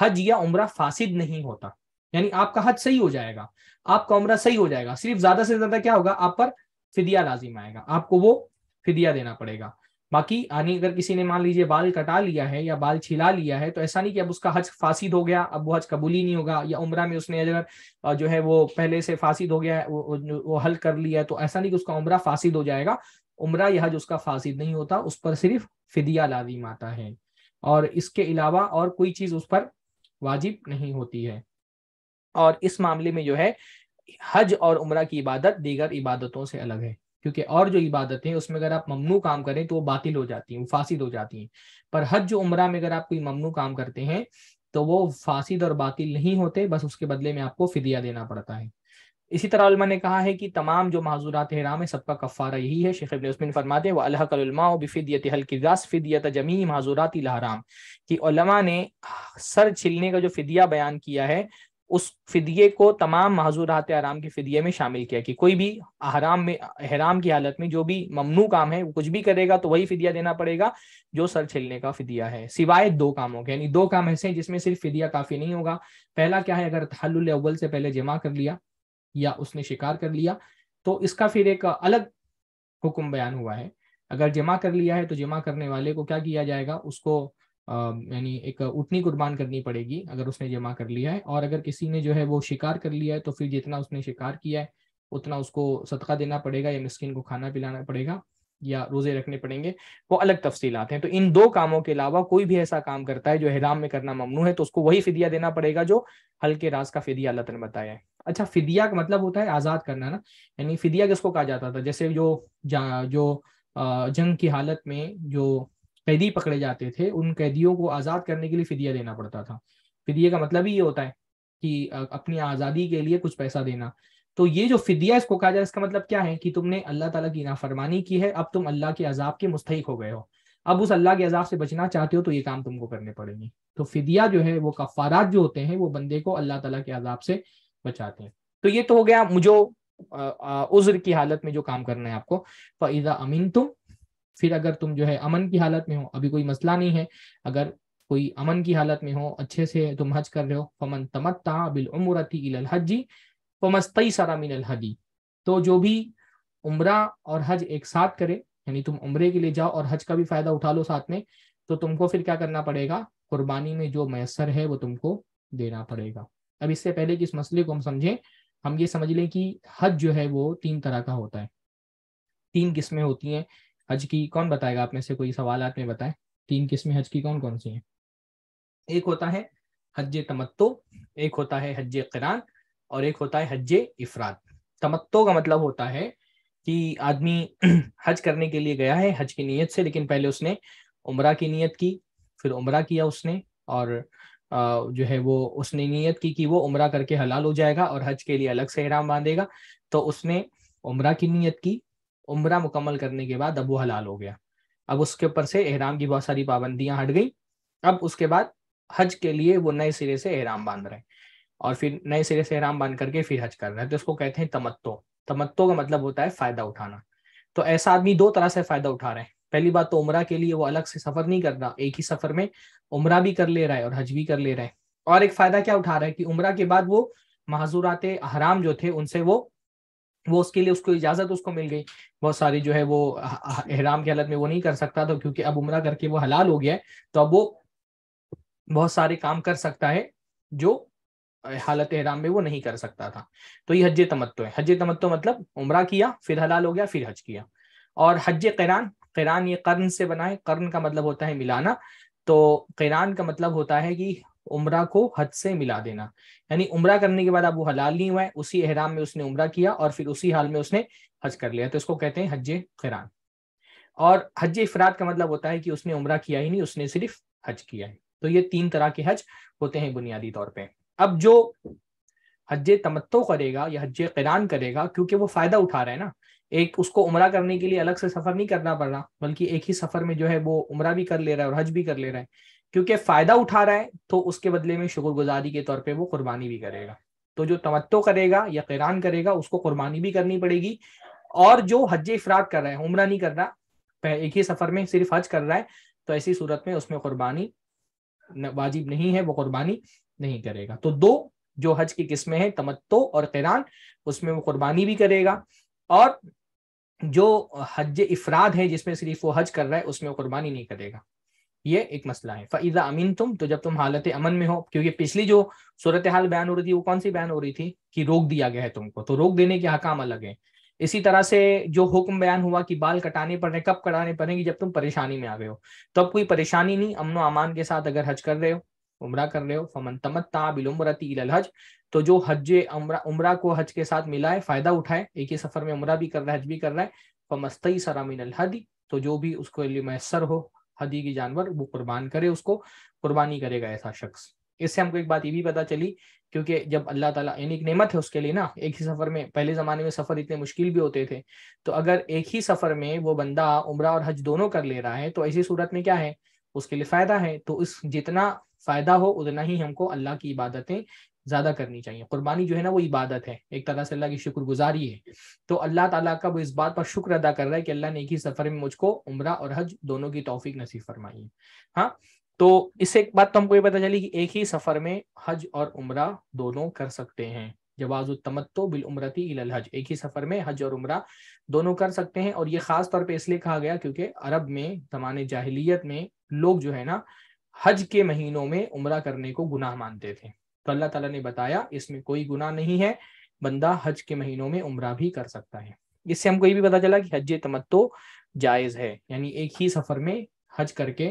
हज या उम्र फासिद नहीं होता यानी आपका हज सही हो जाएगा आपका उम्र सही हो जाएगा सिर्फ ज्यादा से ज्यादा क्या होगा आप पर फिदिया लाजिम आएगा आपको वो फिदिया देना पड़ेगा बाकी यानी अगर किसी ने मान लीजिए बाल कटा लिया है या बाल छिला लिया है तो ऐसा नहीं कि अब उसका हज फासिद हो गया अब वो हज कबूल ही नहीं होगा या उम्र में उसने अगर जो है वो पहले से फासिद हो गया है वो, वो हल कर लिया है तो ऐसा नहीं कि उसका उम्र फासिद हो जाएगा उम्र या हज उसका फासिद नहीं होता उस पर सिर्फ फिदिया लाजिम आता है और इसके अलावा और कोई चीज उस पर वाजिब नहीं होती है और इस मामले में जो है हज और उम्र की इबादत दीगर इबादतों से अलग है क्योंकि और जो इबादतें उसमें अगर आप ममनू काम करें तो वो बातिल हो जाती हैं फासिद हो जाती हैं पर हज उम्र में अगर आप कोई ममनू काम करते हैं तो वो फासिद और बातिल नहीं होते बस उसके बदले में आपको फिदिया देना पड़ता है इसी तरह ने कहा है कि तमाम जो माजूरात हराम है सबका कफ़ारा यही है शेख अबिन फरमाते हैं वल्मा बिफिदियत हल्किस फ़िदियत जमी माजूरात हराम कि ने सर छिलने का जो फ़िदिया बयान किया है उस फिदिये को तमाम महजूरात आराम के फिदिये में शामिल किया कि कोई भी आराम में हराम की हालत में जो भी ममनू काम है वो कुछ भी करेगा तो वही फिदिया देना पड़ेगा जो सर छिलने का फिदिया है सिवाय दो कामों के यानी दो काम ऐसे हैं जिसमें सिर्फ फिदिया काफी नहीं होगा पहला क्या है अगर तहल अव्वल से पहले जमा कर लिया या उसने शिकार कर लिया तो इसका फिर एक अलग हुक्म बयान हुआ है अगर जमा कर लिया है तो जमा करने वाले को क्या किया जाएगा उसको यानी एक उतनी कुर्बान करनी पड़ेगी अगर उसने जमा कर लिया है और अगर किसी ने जो है वो शिकार कर लिया है तो फिर जितना उसने शिकार किया है उतना उसको सदका देना पड़ेगा या मिस्किन को खाना पिलाना पड़ेगा या रोजे रखने पड़ेंगे वो अलग तफसीलात हैं तो इन दो कामों के अलावा कोई भी ऐसा काम करता है जो हराम में करना ममनू है तो उसको वही फिदिया देना पड़ेगा जो हल्के राज का फिदिया अल्लाह ने बताया है अच्छा फिदिया का मतलब होता है आज़ाद करना ना यानी फिदिया किसको कहा जाता था जैसे जो जो जंग की हालत में जो कैदी पकड़े जाते थे उन कैदियों को आज़ाद करने के लिए फिदिया देना पड़ता था फिदिया का मतलब ही ये होता है कि अपनी आज़ादी के लिए कुछ पैसा देना तो ये जो फिदिया इसको कहा जाए इसका मतलब क्या है कि तुमने अल्लाह ताला की नाफरमानी की है अब तुम अल्लाह के अजाब के मुस्तक हो गए हो अब उस अल्लाह के अजाब से बचना चाहते हो तो ये काम तुमको करने पड़ेंगे तो फिदिया जो है वो कफारात जो होते हैं वो बंदे को अल्लाह तला के अजाब से बचाते हैं तो ये तो हो गया मुझे उज्र की हालत में जो काम करना है आपको फ़ैज़ा अमीन तुम फिर अगर तुम जो है अमन की हालत में हो अभी कोई मसला नहीं है अगर कोई अमन की हालत में हो अच्छे से तुम हज कर रहे हो फमन तमत्ता बिल उमरती हजी फमस्तई सारा मिन हजी तो जो भी उम्र और हज एक साथ करे यानी तुम उम्रे के लिए जाओ और हज का भी फायदा उठा लो साथ में तो तुमको फिर क्या करना पड़ेगा कुर्बानी में जो मैसर है वो तुमको देना पड़ेगा अब इससे पहले कि इस मसले को हम समझें हम ये समझ लें कि हज जो है वो तीन तरह का होता है तीन किस्में होती हैं हज की कौन बताएगा आप में से कोई सवाल आप में बताएं तीन किस्में हज की कौन कौन सी हैं एक होता है हज तमत्तो एक होता है हज करान और एक होता है हज इफरात तमत्तो का मतलब होता है कि आदमी हज करने के लिए गया है हज की नीयत से लेकिन पहले उसने उम्र की नीयत की फिर उम्र किया उसने और जो है वो उसने नीयत की कि वो उम्र करके हलाल हो जाएगा और हज के लिए अलग से हराम बांधेगा तो उसने उम्र की नीयत की उम्र मुकम्मल करने के बाद अब वो हलाल हो गया अब उसके ऊपर से एहराम की बहुत सारी पाबंदियां हट गई अब उसके बाद हज के लिए वो नए सिरे से एहराम बांध रहे हैं और फिर नए सिरे से एहराम बांध करके फिर हज कर रहे हैं तो उसको कहते हैं तमत्तो तमत्तो का मतलब होता है फायदा उठाना तो ऐसा आदमी दो तरह से फायदा उठा रहे हैं पहली बात तो उम्र के लिए वो अलग से सफर नहीं कर रहा एक ही सफर में उम्र भी कर ले रहा है और हज भी कर ले रहा है और एक फायदा क्या उठा रहा है कि उम्र के बाद वो महाजूरात हराम जो थे उनसे वो वो उसके लिए उसको इजाजत उसको मिल गई बहुत सारी जो है वो अहराम की हालत में वो नहीं कर सकता था क्योंकि अब उम्र करके वो हलाल हो गया है तो अब वो बहुत सारे काम कर सकता है जो हालत अहराम में वो नहीं कर सकता था तो ये हज तमत्तो है हज तमत्तो मतलब उम्र किया फिर हलाल हो गया फिर हज किया और हज क़रान क़रान ये कर्न से बना है कर्न का मतलब होता है मिलाना तो क़रान का मतलब होता है कि उम्रा को हज से मिला देना यानी उमरा करने के बाद अब वो हलाल नहीं हुआ है उसी एहराम में उसने उमरा किया और फिर उसी हाल में उसने हज कर लिया तो इसको कहते हैं हज खरान और हज इफराद का मतलब होता है कि उसने उमरा किया ही नहीं उसने सिर्फ हज किया है तो ये तीन तरह के हज होते हैं बुनियादी तौर पर अब जो हज तमत्तो करेगा या हज किरान करेगा क्योंकि वो फायदा उठा रहा है ना एक उसको उम्र करने के लिए अलग से सफर नहीं करना पड़ रहा बल्कि एक ही सफर में जो है वो उम्र भी कर ले रहा है और हज भी कर ले रहा है क्योंकि फायदा उठा रहा है तो उसके बदले में शुक्रगुजारी के तौर पे वो कुर्बानी भी करेगा तो जो तमत्तो करेगा या कैरान करेगा उसको कुर्बानी भी करनी पड़ेगी और जो हज इफराद कर रहा है उम्र नहीं कर रहा एक ही सफर में सिर्फ हज कर रहा है तो ऐसी सूरत में उसमें कुर्बानी वाजिब नहीं है वो कुर्बानी नहीं करेगा तो दो जो हज की किस्में हैं तमत्तो और कैरान उसमें वो कुर्बानी भी करेगा और जो हज इफराद है जिसमें सिर्फ वो हज कर रहा है उसमें कुर्बानी नहीं करेगा ये एक मसला है फ़ैज़ा अमीन तुम तो जब तुम हालत अमन में हो क्योंकि पिछली जो सूरत हाल बयान हो रही थी वो कौन सी बयान हो रही थी कि रोक दिया गया है तुमको तो रोक देने के हकाम अलग है इसी तरह से जो हुक्म बयान हुआ कि बाल कटाने पड़ रहे कब कटाने पड़ेंगे जब तुम परेशानी में आ गए हो तब तो कोई परेशानी नहीं अमनो अमान के साथ अगर हज कर रहे हो उम्र कर रहे हो फमन तमत्ता बिलुमरती हज तो जो हज उम्र को हज के साथ मिलाए फायदा उठाए एक ही सफर में उम्र भी कर रहा है हज भी कर रहा है फमस्तई सरा मिन हज तो जो भी उसको लिए मैसर हो की जानवर वो कुर्बान करे उसको कुर्बानी करेगा ऐसा शख्स इससे हमको एक बात ये भी पता चली क्योंकि जब अल्लाह ताला यानी एक नेमत है उसके लिए ना एक ही सफर में पहले जमाने में सफर इतने मुश्किल भी होते थे तो अगर एक ही सफर में वो बंदा उमरा और हज दोनों कर ले रहा है तो ऐसी सूरत में क्या है उसके लिए फायदा है तो इस जितना फायदा हो उतना ही हमको अल्लाह की इबादतें ज़्यादा करनी चाहिए कुर्बानी जो है ना वो इबादत है एक तरह से अल्लाह की शुक्रगुजारी है तो अल्लाह ताला का वो इस बात पर शुक्र अदा कर रहा है कि अल्लाह ने एक ही सफ़र में मुझको उम्र और हज दोनों की तोफ़ी नसीब फरमाई है हाँ तो इससे एक बात तो हमको ये पता चली कि एक ही सफ़र में हज और उम्र दोनों कर सकते हैं जवाज तमत्तो बिल उम्रती हज एक ही सफ़र में हज और उम्र दोनों कर सकते हैं और ये ख़ास तौर पर इसलिए कहा गया क्योंकि अरब में जमाने जाहिलियत में लोग जो है ना हज के महीनों में उम्र करने को गुनाह मानते थे तो अल्लाह ताला ने बताया इसमें कोई गुना नहीं है बंदा हज के महीनों में उम्र भी कर सकता है इससे हमको ये भी पता चला कि हज तमत्तो जायज़ है यानी एक ही सफ़र में हज करके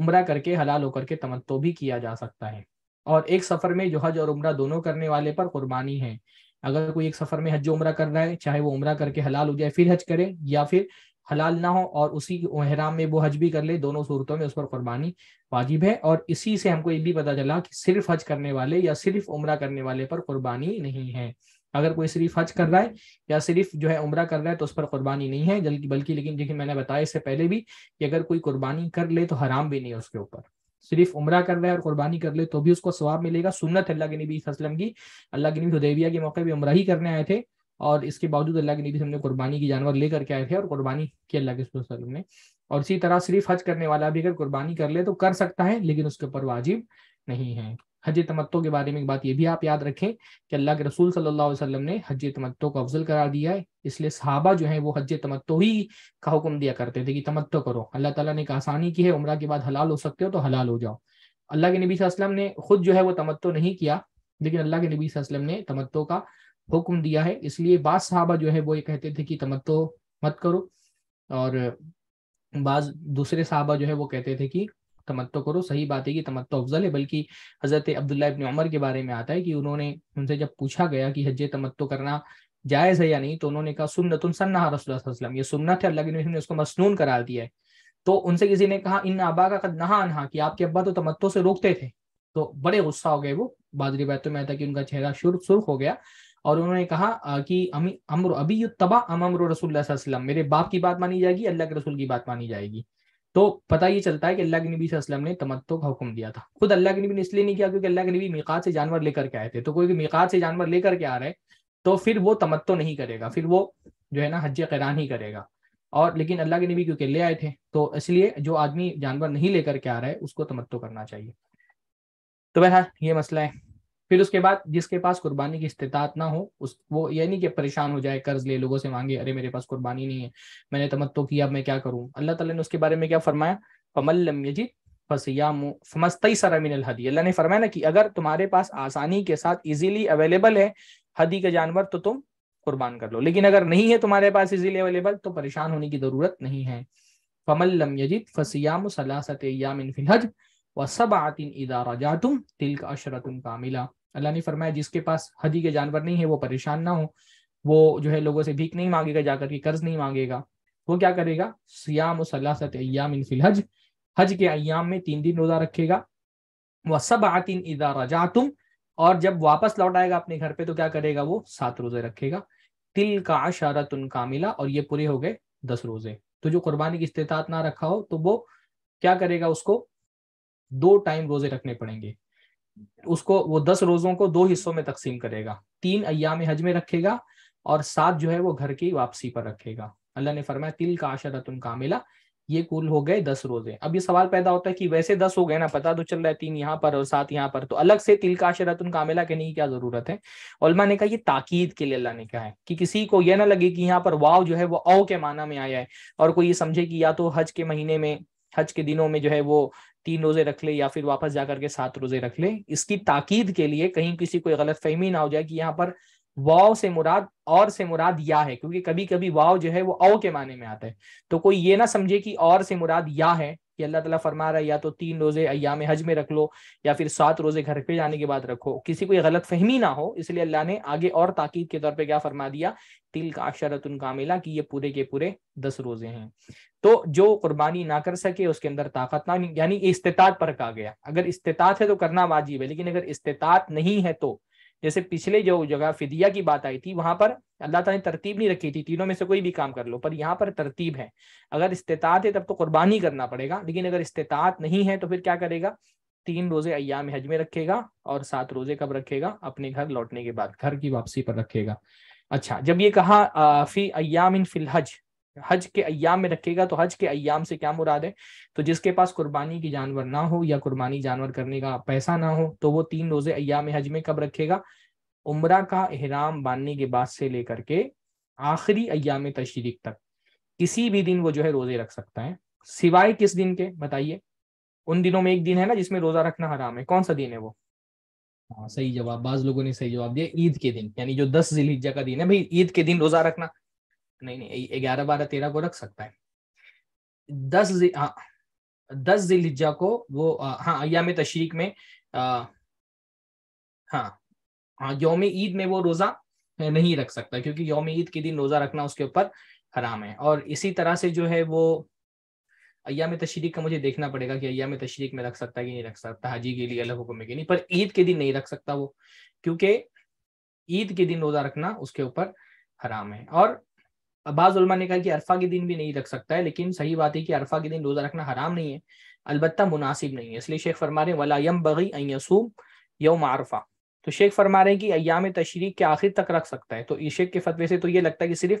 उम्र करके हलाल होकर के तमत्तो भी किया जा सकता है और एक सफ़र में जो हज और उम्र दोनों करने वाले पर कुर्बानी है अगर कोई एक सफ़र में हज उम्र कर रहा है चाहे वो उम्र करके हलाल हो जाए फिर हज करे या फिर हलाल ना हो और उसी हराम में वो हज भी कर ले दोनों सूरतों में उस पर कुर्बानी वाजिब है और इसी से हमको ये भी पता चला कि सिर्फ हज करने वाले या सिर्फ उम्र करने वाले पर कुर्बानी नहीं है अगर कोई सिर्फ हज कर रहा है या सिर्फ जो है उम्र कर रहा है तो उस पर कुर्बानी नहीं है जल्कि बल्कि लेकिन लेकिन मैंने बताया इससे पहले भी कि अगर कोई कुर्बानी कर ले तो हराम भी नहीं है उसके ऊपर सिर्फ उम्र कर रहा है और कुर्बानी कर ले तो भी उसको स्वाब मिलेगा सुन्नत अल्लाह के नबी वसलम की अल्लाह के नबी हुदैबिया के मौके पर उम्र ही करने आए थे और इसके बावजूद अल्लाह के नबी हमने कुर्बानी की जानवर लेकर के आए थे और कुर्बानी की अल्लाह के सल्लम ने और इसी तरह सिर्फ हज करने वाला भी अगर कुर्बानी कर ले तो कर सकता है लेकिन उसके ऊपर वाजिब नहीं है हज तमत्तो के बारे में एक बात ये भी आप याद रखें कि अल्लाह के रसूल सल्लल्लाहु अलैहि वसल्लम ने हज तमत्तो को अफजल करा दिया है इसलिए सहाबा जो है वो हज तमत्तो ही का हुक्म दिया करते थे कि तमत्तो करो अल्लाह ताला ने एक आसानी की है उम्र के बाद हलाल हो सकते हो तो हलाल हो जाओ अल्लाह के नबी वसल्लम ने खुद जो है वो तमत्तो नहीं किया लेकिन अल्लाह के नबी वसल्लम ने तमत्तो का हुक्म दिया है इसलिए बाद साहबा जो है वो ये कहते थे कि तमत्तो मत करो और बाज दूसरे साहबा जो है वो कहते थे कि तमत्तो करो सही बात है कि तमत्तो अफजल है बल्कि हज़रत अब्दुल्ला इब्न उमर के बारे में आता है कि उन्होंने उनसे जब पूछा गया कि हज तमत्तो करना जायज़ है या नहीं तो उन्होंने कहा सुन्नत सन्ना रसोल्लाम ये सुन्नत है अल्लाह के ने उसको मसनून करार दिया है तो उनसे किसी ने कहा इन आबा का कद नहा अनहा कि आपके अब्बा तो तमत्तो से रोकते थे तो बड़े गुस्सा हो गए वो बाद रिवायतों में आता कि उनका चेहरा सुर्ख हो गया और उन्होंने कहा कि अमी अमर अभी यु तबा अम अमर रसुल्लाम मेरे बाप की बात मानी जाएगी अल्लाह के रसूल की बात मानी जाएगी तो पता ये चलता है कि अल्लाह के नबी वसल्लम ने तमत्तो का हुक्म दिया था खुद अल्लाह के नबी ने इसलिए नहीं किया क्योंकि अल्लाह के नबी मिकात से जानवर लेकर के आए थे तो कोई मिकात से जानवर लेकर के आ रहे तो फिर वो तमत्तो नहीं करेगा फिर वो जो है ना हज कैरान ही करेगा और लेकिन अल्लाह के नबी क्योंकि ले आए थे तो इसलिए जो आदमी जानवर नहीं लेकर के आ रहा है उसको तमत्तो करना चाहिए तो बहरा ये मसला है फिर उसके बाद जिसके पास कुर्बानी की इस्तात ना हो उस वो ये नहीं कि परेशान हो जाए कर्ज ले लोगों से मांगे अरे मेरे पास कुर्बानी नहीं है मैंने तमत्तो तो किया मैं क्या करूं अल्लाह ताला ने उसके बारे में क्या फरमाया फमल्लम यजी फसियाम फमस्तई सरमिन हदी अल्लाह ने फरमाया ना कि अगर तुम्हारे पास आसानी के साथ इजीली अवेलेबल है हदी का जानवर तो तुम कुर्बान कर लो लेकिन अगर नहीं है तुम्हारे पास इजीली अवेलेबल तो परेशान होने की जरूरत नहीं है फमल्लम यजीद फसियाम सलासत याम फिलहज व सब आतिन इदारा तिल का अशरतुम कामिला अल्लाह ने फरमाया जिसके पास हदी के जानवर नहीं है वो परेशान ना हो वो जो है लोगों से भीख नहीं मांगेगा जाकर के कर्ज नहीं मांगेगा वो क्या करेगा सियाम सलासत अयाम इनफिल हज हज के अयाम में तीन दिन रोजा रखेगा वह सब आतिन इदारा तुम और जब वापस लौट आएगा अपने घर पे तो क्या करेगा वो सात रोजे रखेगा तिल का अशारत उन कामिला और ये पूरे हो गए दस रोजे तो जो कुर्बानी की इस्तेत ना रखा हो तो वो क्या करेगा उसको दो टाइम रोजे रखने पड़ेंगे उसको वो दस रोजों को दो हिस्सों में तकसीम करेगा तीन अयाम हज में रखेगा और सात जो है वो घर की वापसी पर रखेगा अल्लाह ने फरमाया तिल का आशरत कामिला ये कुल हो गए दस रोजे अब ये सवाल पैदा होता है कि वैसे दस हो गए ना पता तो चल रहा है तीन यहाँ पर और सात यहाँ पर तो अलग से तिल का आशरतुन कामिला कहने की क्या जरूरत है उलमा ने कहा ये ताकीद के लिए अल्लाह ने कहा है कि किसी को यह ना लगे कि यहाँ पर वाव जो है वो औ के माना में आया है और कोई ये समझे कि या तो हज के महीने में हज के दिनों में जो है वो तीन रोजे रख ले या फिर वापस जाकर के सात रोजे रख ले इसकी ताकीद के लिए कहीं किसी को गलत फहमी ना हो जाए कि यहाँ पर वाव से मुराद और से मुराद या है क्योंकि कभी कभी वाव जो है वो औ के माने में आता है तो कोई ये ना समझे कि और से मुराद या है कि अल्लाह ताला फरमा रहा है या तो तीन रोजे अयाम हज में रख लो या फिर सात रोजे घर पे जाने के बाद रखो किसी को गलत फहमी ना हो इसलिए अल्लाह ने आगे और ताकीद के तौर पर क्या फरमा दिया तिल का अशरत उनका मिला कि ये पूरे के पूरे दस रोजे हैं तो जो कुर्बानी ना कर सके उसके अंदर ताकत ना यानी इस्तात पर कहा गया अगर इस्तात है तो करना वाजिब है लेकिन अगर इस्तात नहीं है तो जैसे पिछले जो जगह फिदिया की बात आई थी वहां पर अल्लाह ताला ने तरतीब नहीं रखी थी तीनों में से कोई भी काम कर लो पर यहाँ पर तरतीब है अगर इस्तात है तब तो कुर्बानी करना पड़ेगा लेकिन अगर इस्तात नहीं है तो फिर क्या करेगा तीन रोजे अयाम हज में रखेगा और सात रोजे कब रखेगा अपने घर लौटने के बाद घर की वापसी पर रखेगा अच्छा जब ये कहा फी अयाम इन फिलहज हज के अयाम में रखेगा तो हज के अयाम से क्या मुराद है तो जिसके पास कुर्बानी की जानवर ना हो या कुर्बानी जानवर करने का पैसा ना हो तो वो तीन रोजे अयाम हज में कब रखेगा उम्र का एहराम बांधने के बाद से लेकर के आखिरी अयाम तशरीक तक किसी भी दिन वो जो है रोजे रख सकता है सिवाय किस दिन के बताइए उन दिनों में एक दिन है ना जिसमें रोजा रखना हराम है कौन सा दिन है वो हाँ सही जवाब बाज लोगों ने सही जवाब दिया ईद के दिन यानी जो दस जिलहिजा का दिन है भाई ईद के दिन रोजा रखना नहीं नहीं ग्यारह बारह तेरह को रख सकता है दस हाँ दस जिलिजा को वो हाँ अयाम तशरीक में हाँ हाँ योम ईद में वो रोज़ा नहीं रख सकता क्योंकि योम ईद के दिन रोज़ा रखना उसके ऊपर हराम है और इसी तरह से जो है वो अयाम तशरीक का मुझे देखना पड़ेगा कि अयाम तशरीक में रख सकता है कि नहीं रख सकता हाजी के लिए अलग हुक्म है कि नहीं पर ईद के दिन नहीं रख सकता वो क्योंकि ईद के दिन रोज़ा रखना उसके ऊपर हराम है और अब्बास ने कहा कि अरफा के दिन भी नहीं रख सकता है लेकिन सही बात है कि अरफा के दिन रोज़ा रखना हराम नहीं है अलबत् मुनासिब नहीं है इसलिए शेख फरमा रहे वलायम यम बगी असूम यम आरफा तो शेख फरमा रहे हैं कि अयाम तशरीक के आखिर तक रख सकता है तो शेख के फतवे से तो ये लगता है कि सिर्फ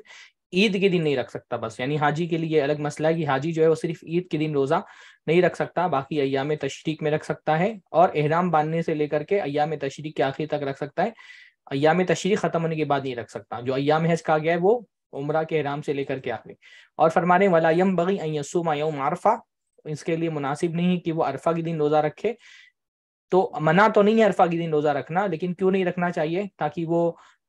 ईद के दिन नहीं रख सकता बस यानी हाजी के लिए अलग मसला है कि हाजी जो है वो सिर्फ ईद के दिन रोज़ा नहीं रख सकता बाकी अयाम तशरीक में रख सकता है और एहराम बांधने से लेकर के अयाम तशरीक के आखिर तक रख सकता है अयाम तशरी ख़त्म होने के बाद नहीं रख सकता जो अयाम हज कहा गया है वो उम्र के आराम से लेकर के आखिरी और फरमाने वाला यम बगी यसुमा यम अरफा इसके लिए मुनासिब नहीं कि वो अरफा के दिन रोजा रखे तो मना तो नहीं है अरफा के दिन रोजा रखना लेकिन क्यों नहीं रखना चाहिए ताकि वो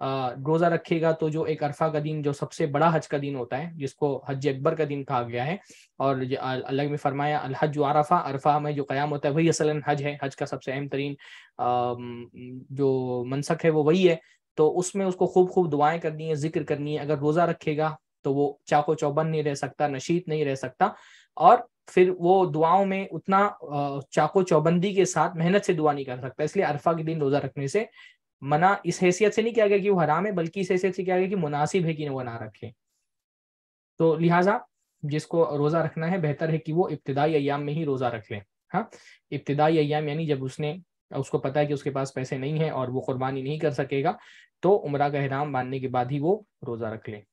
रोजा रखेगा तो जो एक अरफा का दिन जो सबसे बड़ा हज का दिन होता है जिसको हज अकबर का दिन कहा गया है और अल्लाह में फरमाया अलहज जो अरफा अरफा में जो कयाम होता है वही असल हज है हज का सबसे अहम तरीन जो मनसक है वो वही है तो उसमें उसको खूब खूब दुआएं करनी है जिक्र करनी है अगर रोजा रखेगा तो वो चाको चौबंद नहीं रह सकता नशीत नहीं रह सकता और फिर वो दुआओं में उतना चाको चौबंदी के साथ मेहनत से दुआ नहीं कर सकता इसलिए अरफा के दिन रोजा रखने से मना इस हैसियत से नहीं किया गया कि वो हराम है बल्कि इस हैसियत से किया गया कि मुनासिब है कि वो ना रखे तो लिहाजा जिसको रोजा रखना है बेहतर है कि वो इब्तदाई अयाम में ही रोजा रख लें हाँ इब्तदाई अयाम यानी जब उसने उसको पता है कि उसके पास पैसे नहीं है और वो कुर्बानी नहीं कर सकेगा तो उम्र का अहराम बांधने के बाद ही वो रोज़ा रख ले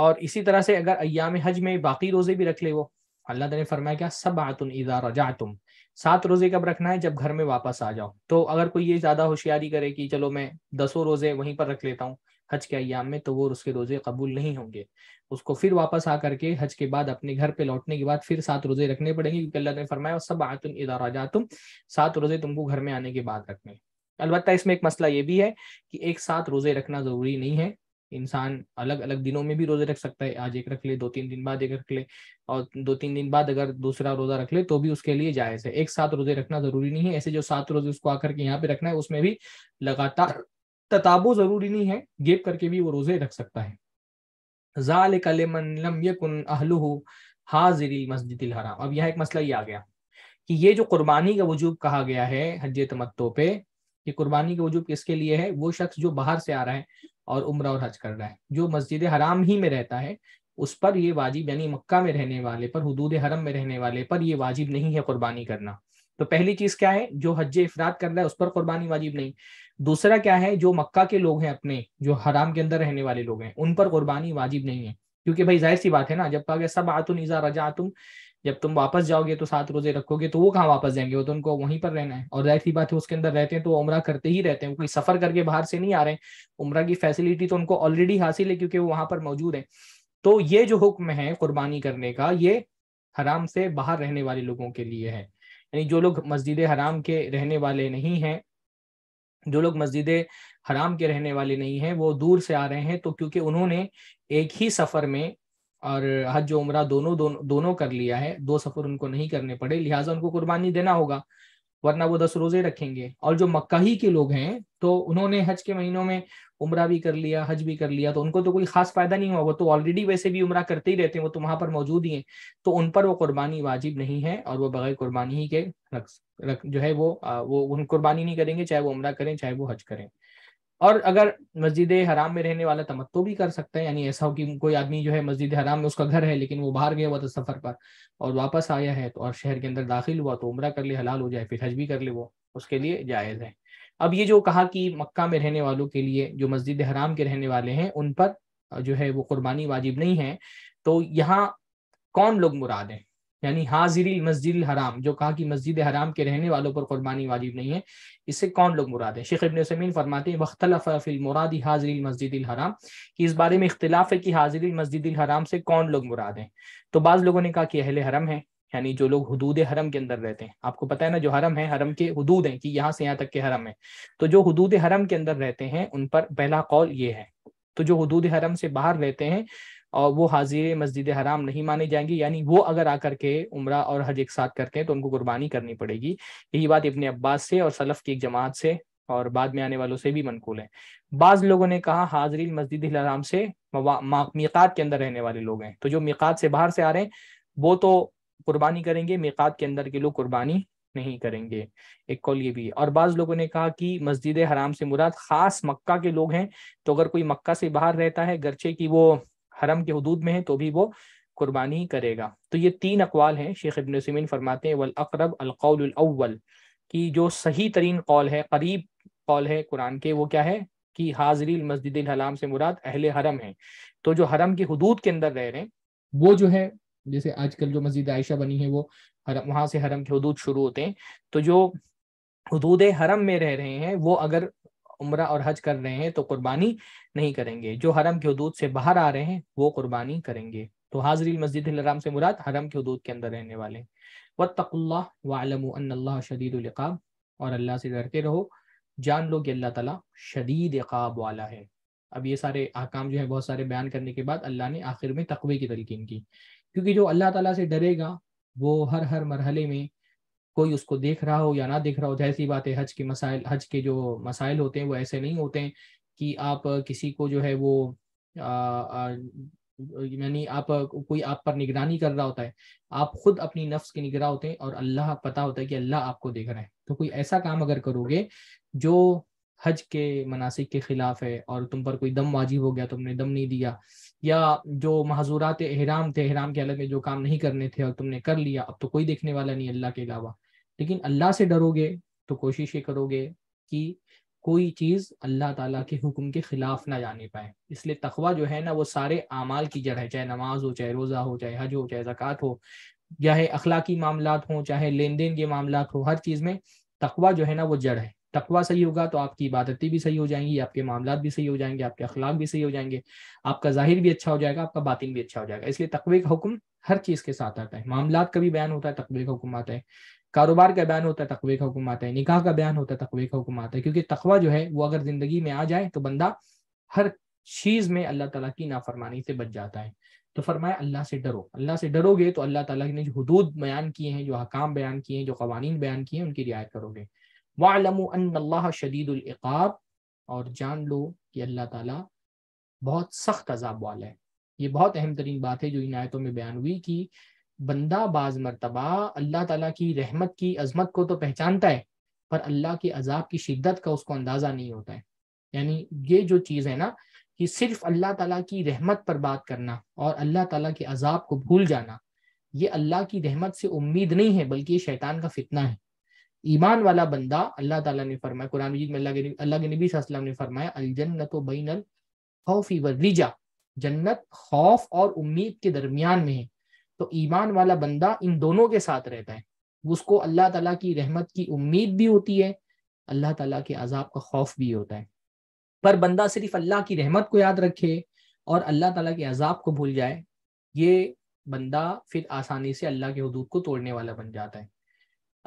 और इसी तरह से अगर अयाम हज में बाकी रोज़े भी रख ले वो अल्लाह ने फरमाया क्या सब आतुन ईदा रजा तुम सात रोज़े कब रखना है जब घर में वापस आ जाओ तो अगर कोई ये ज़्यादा होशियारी करे कि चलो मैं दसों रोज़े वहीं पर रख लेता हूँ हज के अयाम में तो वो उसके रोजे कबूल नहीं होंगे उसको फिर वापस आ करके हज के बाद अपने घर पे लौटने के बाद फिर सात रोजे रखने पड़ेंगे क्योंकि अल्लाह ने फरमाया सब आतुन इदारा जातुम सात रोजे तुमको घर में आने के बाद रखने अलबत्त इसमें एक मसला ये भी है कि एक साथ रोजे रखना जरूरी नहीं है इंसान अलग अलग दिनों में भी रोजे रख सकता है आज एक रख ले दो तीन दिन बाद एक रख ले और दो तीन दिन बाद अगर दूसरा रोजा रख ले तो भी उसके लिए जायज है एक साथ रोजे रखना जरूरी नहीं है ऐसे जो सात रोजे उसको आकर के यहाँ पे रखना है उसमें भी लगातार तताबो जरूरी नहीं है गेप करके भी वो रोजे रख सकता है हाजिर मस्जिद अब यह एक मसला ये आ गया कि ये जो कुर्बानी का वजूब कहा गया है हज तमत्तो पे ये कुर्बानी का वजूब किसके लिए है वो शख्स जो बाहर से आ रहा है और उम्र और हज कर रहा है जो मस्जिद हराम ही में रहता है उस पर ये वाजिब यानी मक्का में रहने वाले पर हदूद हरम में रहने वाले पर ये वाजिब नहीं है कुर्बानी करना तो पहली चीज क्या है जो हज इफरात कर रहा है उस पर कुर्बानी वाजिब नहीं दूसरा क्या है जो मक्का के लोग हैं अपने जो हराम के अंदर रहने वाले लोग हैं उन पर कुर्बानी वाजिब नहीं है क्योंकि भाई जाहिर सी बात है ना जब कहा गया सब आतुन ईजा रजा तुम जब तुम वापस जाओगे तो सात रोजे रखोगे तो वो कहाँ वापस जाएंगे वो तो उनको वहीं पर रहना है और जाहिर सी बात है उसके अंदर रहते हैं तो उम्र करते ही रहते हैं कोई सफर करके बाहर से नहीं आ रहे हैं उम्र की फैसिलिटी तो उनको ऑलरेडी हासिल है क्योंकि वो वहां पर मौजूद है तो ये जो हुक्म है कुर्बानी करने का ये हराम से बाहर रहने वाले लोगों के लिए है यानी जो लोग मस्जिद हराम के रहने वाले नहीं हैं जो लोग मस्जिद हराम के रहने वाले नहीं हैं वो दूर से आ रहे हैं तो क्योंकि उन्होंने एक ही सफर में और हज उमरा दोनों दोनों दोनों कर लिया है दो सफर उनको नहीं करने पड़े लिहाजा उनको कुर्बानी देना होगा वरना वो दस रोजे रखेंगे और जो ही के लोग हैं तो उन्होंने हज के महीनों में उम्र भी कर लिया हज भी कर लिया तो उनको तो कोई खास फायदा नहीं हुआ वो तो ऑलरेडी वैसे भी उम्र करते ही रहते हैं वो तो वहां पर मौजूद ही हैं तो उन पर वो कुर्बानी वाजिब नहीं है और वो बगैर कुर्बानी ही के रख, रख जो है वो वो उन कुर्बानी नहीं करेंगे चाहे वो उम्र करें चाहे वो हज करें और अगर मस्जिद हराम में रहने वाला तमत्तो भी कर सकता है यानी ऐसा हो कि कोई आदमी जो है मस्जिद हराम में उसका घर है लेकिन वो बाहर गया हुआ था सफर पर और वापस आया है तो और शहर के अंदर दाखिल हुआ तो उम्र कर ले हलाल हो जाए फिर हज भी कर ले वो उसके लिए जायज़ है अब ये जो कहा कि मक्का में रहने वालों के लिए जो मस्जिद हराम के रहने वाले हैं उन पर जो है वो कुर्बानी वाजिब नहीं है तो यहाँ कौन लोग मुराद हैं यानी हाजिरी मस्जिद हराम जो कहा कि मस्जिद हराम के रहने वालों पर कुर्बानी वाजिब नहीं है इससे कौन लोग मुराद हैं शेख इबन समीन फरमाते हैं वख्तलफ़िल हाजिर मस्जिद हराम कि इस बारे में इख्तलाफ है कि हाजिर मस्जिद हराम से कौन लोग मुराद हैं तो बाज़ लोगों ने कहा कि अहल हरम है यानी जो लोग हदूद हरम के अंदर रहते हैं आपको पता है ना जो हरम है हरम के हदूद हैं कि यहाँ से यहाँ तक के हरम है तो जो हदूद हरम के अंदर रहते हैं उन पर पहला कौल ये है तो जो हदूद हरम से बाहर रहते हैं और वो हाजिर मस्जिद हराम नहीं माने जाएंगे यानी वो अगर आकर के उम्र और हज एक साथ करते हैं तो उनको कुर्बानी करनी पड़ेगी यही बात इबन अब्बास से और सलफ की एक जमात से और बाद में आने वालों से भी मनकूल है बाज़ लोगों ने कहा हाजिर मस्जिद हराम से मिकात के अंदर रहने वाले लोग हैं तो जो मिकात से बाहर से आ रहे हैं वो तो कुर्बानी करेंगे मिकात के अंदर के लोग कुर्बानी नहीं करेंगे एक कॉल ये भी और बाज़ लोगों ने कहा कि मस्जिद हराम से मुराद ख़ास मक्का के लोग हैं तो अगर कोई मक्का से बाहर रहता है गरचे की वो हरम के हदूद में है तो भी वो कुर्बानी करेगा तो ये तीन अकवाल हैं शेख इबन सिमिन फरमाते हैं वल अकरब अलकौल कि जो सही तरीन कौल है करीब कौल है कुरान के वो क्या है कि हाजरी मस्जिद हलाम से मुराद अहल हरम है तो जो हरम की हदूद के अंदर रह रहे हैं वो जो है जैसे आजकल जो मस्जिद आयशा बनी है वो हरम वहाँ से हरम के हदूद शुरू होते हैं तो जो हदूद हरम में रह रहे हैं वो अगर उम्र और हज कर रहे हैं तो कुर्बानी नहीं करेंगे जो हरम के हदूद से बाहर आ रहे हैं वो कुर्बानी करेंगे तो हाजिर मस्जिद हराम से मुराद हरम के हदूद के अंदर रहने वाले वतकुल्ला वालम शदीदुल्काब और अल्लाह से डरते रहो जान लो कि अल्लाह तला शदीद इकाब वाला है अब ये सारे आकाम जो है बहुत सारे बयान करने के बाद अल्लाह ने आखिर में तकबे की तलकिन की क्योंकि जो अल्लाह तला से डरेगा वो हर हर मरहले में कोई उसको देख रहा हो या ना देख रहा हो जैसी बात है हज के मसाइल हज के जो मसाइल होते हैं वो ऐसे नहीं होते हैं कि आप किसी को जो है वो यानी आप कोई आप पर निगरानी कर रहा होता है आप खुद अपनी नफ्स की निगरा होते हैं और अल्लाह पता होता है कि अल्लाह आपको देख रहे हैं तो कोई ऐसा काम अगर करोगे जो हज के मनासिक के खिलाफ है और तुम पर कोई दम वाजिब हो गया तुमने दम नहीं दिया या जो महजूरात एहराम थे एहराम के अलग में जो काम नहीं करने थे और तुमने कर लिया अब तो कोई देखने वाला नहीं अल्लाह के अलावा लेकिन अल्लाह से डरोगे तो कोशिश ये करोगे कि कोई चीज़ अल्लाह ताला के हुक्म के खिलाफ ना जाने पाए इसलिए तखवा जो है ना वो सारे अमाल की जड़ है चाहे नमाज हो चाहे रोज़ा हो चाहे हज हो चाहे ज़क़़त हो चाहे अखलाकी मामला हों चाहे लेन देन के मामला हो हर चीज़ में तखबा जो है ना वो जड़ है तकवा सही होगा तो आपकी इबादतें भी सही हो जाएंगी आपके मामला भी सही हो जाएंगे आपके अखलाक भी सही हो जाएंगे आपका जाहिर भी अच्छा हो जाएगा आपका बातिन भी अच्छा हो जाएगा इसलिए तकवे का हुक्म हर चीज़ के साथ आता है मामला का भी बयान होता है तकवे का हुक्म आता है कारोबार का बयान होता है तकवे का हुक्म आता है निकाह का बयान होता है तकवे का हुक्म आता है क्योंकि तकवा जो है वो अगर जिंदगी में आ जाए तो बंदा हर चीज में अल्लाह तला की नाफरमानी से बच जाता है तो फरमाए अल्लाह से डरो अल्लाह से डरोगे तो अल्लाह तला ने जो हदूद बयान किए हैं जो हकाम बयान किए हैं जो कवानीन बयान किए हैं उनकी रियायत करोगे वालम शदीदुल्क़ाब और जान लो कि अल्लाह ताला बहुत सख्त अजाब वाला है ये बहुत अहम तरीन बात है जो इन आयतों में बयान हुई कि बंदा बाज मरतबा अल्लाह ताला की रहमत की अजमत को तो पहचानता है पर अल्लाह के अजाब की शिद्दत का उसको अंदाज़ा नहीं होता है यानी ये जो चीज़ है ना कि सिर्फ अल्लाह ताला की रहमत पर बात करना और अल्लाह ताला के अजाब को भूल जाना ये अल्लाह की रहमत से उम्मीद नहीं है बल्कि ये शैतान का फितना है ईमान वाला बंदा अल्लाह ताला ने फरमाया कुरान मजीद में अल्लाह के अल्लाह के नबी सल्लल्लाहु ने फरमाया अल जन्नत बैनल खौफ व रिजा जन्नत खौफ और उम्मीद के दरमियान में है तो ईमान वाला बंदा इन दोनों के साथ रहता है उसको अल्लाह ताला की रहमत की उम्मीद भी होती है अल्लाह ताला के अजाब का खौफ भी होता है पर बंदा सिर्फ अल्लाह की रहमत को याद रखे और अल्लाह ताला के अजाब को भूल जाए ये बंदा फिर आसानी से अल्लाह के हदूद को तोड़ने वाला बन जाता है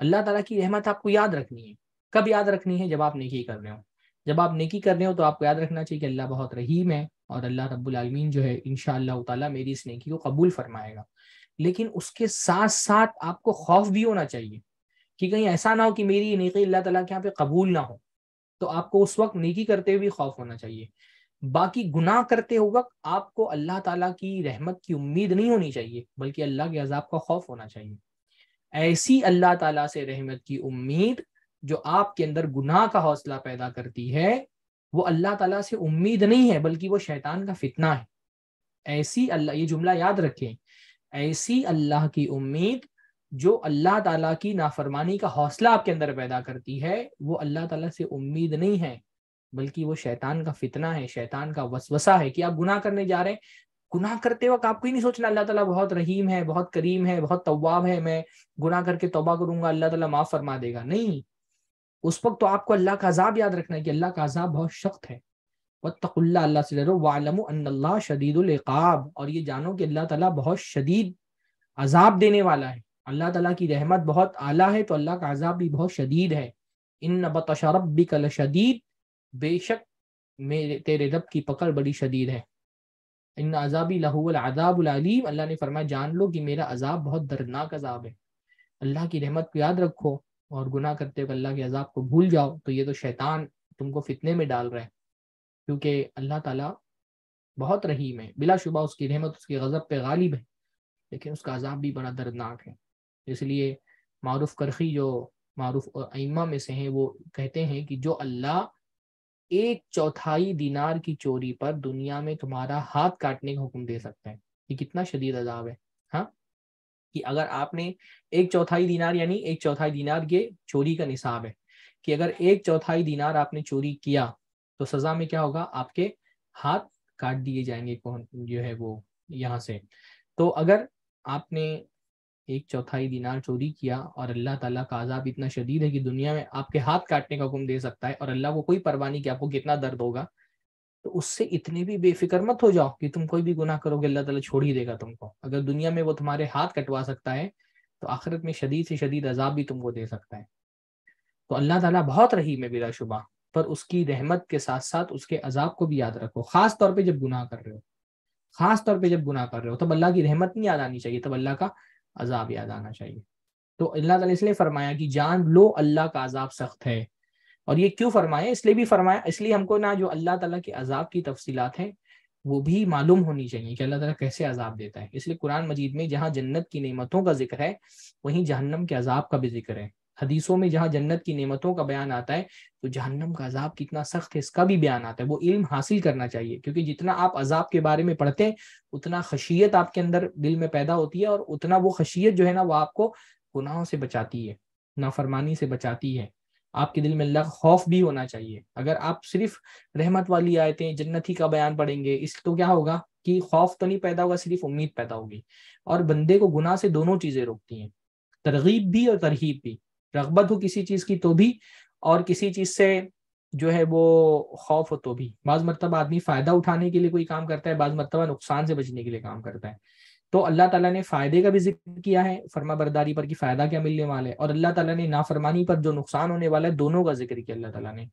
अल्लाह ताला की रहमत आपको याद रखनी है कब याद रखनी है जब आप नेकी कर रहे हो जब आप नेकी कर रहे हो तो आपको याद रखना चाहिए कि अल्लाह बहुत रहीम है और अल्लाह रबालमीन जो है इन ताला मेरी इस नेकी को कबूल फरमाएगा लेकिन उसके साथ साथ आपको खौफ भी होना चाहिए कि कहीं ऐसा ना हो कि मेरी नेकी अल्लाह तला के यहाँ पे कबूल ना हो तो आपको उस वक्त नेकी करते हुए खौफ होना चाहिए बाकी गुनाह करते हुए वक्त आपको अल्लाह ताला की रहमत की उम्मीद नहीं होनी चाहिए बल्कि अल्लाह के अजाब का खौफ होना चाहिए ऐसी अल्लाह ताला से रहमत की उम्मीद जो आपके अंदर गुनाह का हौसला पैदा करती है वो अल्लाह ताला से उम्मीद नहीं है बल्कि वो शैतान का फितना है ऐसी अल्लाह ये जुमला याद रखें ऐसी अल्लाह की उम्मीद जो अल्लाह ताला की नाफरमानी का हौसला आपके अंदर पैदा करती है वो अल्लाह ताला से उम्मीद नहीं है बल्कि वो शैतान का फितना है शैतान का वसवसा है कि आप गुनाह करने जा रहे हैं गुनाह करते वक्त आपको ही नहीं सोचना अल्लाह ताला बहुत रहीम है बहुत करीम है बहुत तवाब है मैं गुनाह करके तोबा करूंगा अल्लाह ताला माफ फरमा देगा नहीं उस वक्त तो आपको अल्लाह का अजाब याद रखना है कि अल्लाह का अजाब बहुत सख्त है वतकुल्ला से डरो वालम शदीदुल्काब और ये जानो कि अल्लाह ताला बहुत शदीद अजाब देने वाला है अल्लाह ताला की रहमत बहुत आला है तो अल्लाह का अजाब भी बहुत शदीद है इन बतशरब कल शदीद बेशक मेरे तेरे रब की पकड़ बड़ी शदीद है इन अजाबी लहूलदाबलीम अल्लाह ने फरमाया जान लो कि मेरा अजाब बहुत दर्दनाक अजाब है अल्लाह की रहमत को याद रखो और गुनाह करते हुए अल्लाह के अजाब को भूल जाओ तो ये तो शैतान तुमको फितने में डाल रहा है क्योंकि अल्लाह ताला बहुत रहीम है बिलाशुबा उसकी रहमत उसकी गज़ब पे गालिब है लेकिन उसका अजाब भी बड़ा दर्दनाक है इसलिए मारूफ करखी जो मारूफ और में से हैं वो कहते हैं कि जो अल्लाह एक चौथाई दिनार की चोरी पर दुनिया में तुम्हारा हाथ काटने का हुक्म दे सकते हैं ये कितना शदीद अजाब है हाँ कि अगर आपने एक चौथाई दिनार यानी एक चौथाई दिनार ये चोरी का निसाब है कि अगर एक चौथाई दिनार आपने चोरी किया तो सजा में क्या होगा आपके हाथ काट दिए जाएंगे कौन जो है वो यहाँ से तो अगर आपने एक चौथाई दिनार चोरी किया और अल्लाह ताला का आजाब इतना शदीद है कि दुनिया में आपके हाथ काटने का हुक्म दे सकता है और अल्लाह को कोई परवाह नहीं कि आपको कितना दर्द होगा तो उससे इतने भी बेफिक्र मत हो जाओ कि तुम कोई भी गुनाह करोगे अल्लाह ताला छोड़ ही देगा तुमको अगर दुनिया में वो तुम्हारे हाथ कटवा सकता है तो आखिरत में शदीद से शदीद अजाब भी तुमको दे सकता है तो अल्लाह ताला बहुत रही में बिलाशुबा पर उसकी रहमत के साथ साथ उसके अजाब को भी याद रखो खास तौर पर जब गुनाह कर रहे हो खास तौर पर जब गुनाह कर रहे हो तब अल्लाह की रहमत नहीं याद आनी चाहिए तब अल्लाह का अजाब याद आना चाहिए तो अल्लाह ताला इसलिए फरमाया कि जान लो अल्लाह का अजाब सख्त है और ये क्यों फरमाया इसलिए भी फरमाया इसलिए हमको ना जो अल्लाह ताला के अजाब की तफसीलात हैं वो भी मालूम होनी चाहिए कि अल्लाह ताला कैसे अजाब देता है इसलिए कुरान मजीद में जहाँ जन्नत की नेमतों का जिक्र है वहीं जहन्नम के अजाब का भी जिक्र है हदीसों में जहाँ जन्नत की नेमतों का बयान आता है तो जहन्नम का अजाब कितना सख्त है इसका भी बयान आता है वो इल्म हासिल करना चाहिए क्योंकि जितना आप अजाब के बारे में पढ़ते हैं उतना खशियत आपके अंदर दिल में पैदा होती है और उतना वो खशियत जो है ना वो आपको गुनाहों से बचाती है नाफरमानी से बचाती है आपके दिल में अल्लाह खौफ भी होना चाहिए अगर आप सिर्फ रहमत वाली आयतें ही का बयान पढ़ेंगे इस तो क्या होगा कि खौफ तो नहीं पैदा होगा सिर्फ उम्मीद पैदा होगी और बंदे को गुनाह से दोनों चीज़ें रोकती हैं तरगीब भी और तरहीब भी रगबत हो किसी चीज की तो भी और किसी चीज से जो है वो खौफ हो तो भी बाज मरतबा आदमी फायदा उठाने के लिए कोई काम करता है बाज मरतबा नुकसान से बचने के लिए काम करता है तो अल्लाह ताला ने फायदे का भी जिक्र किया है फरमा बरदारी पर कि फायदा क्या मिलने वाला है और अल्लाह ताला ने नाफरमानी पर जो नुकसान होने वाला है दोनों का जिक्र किया अल्लाह ताला ने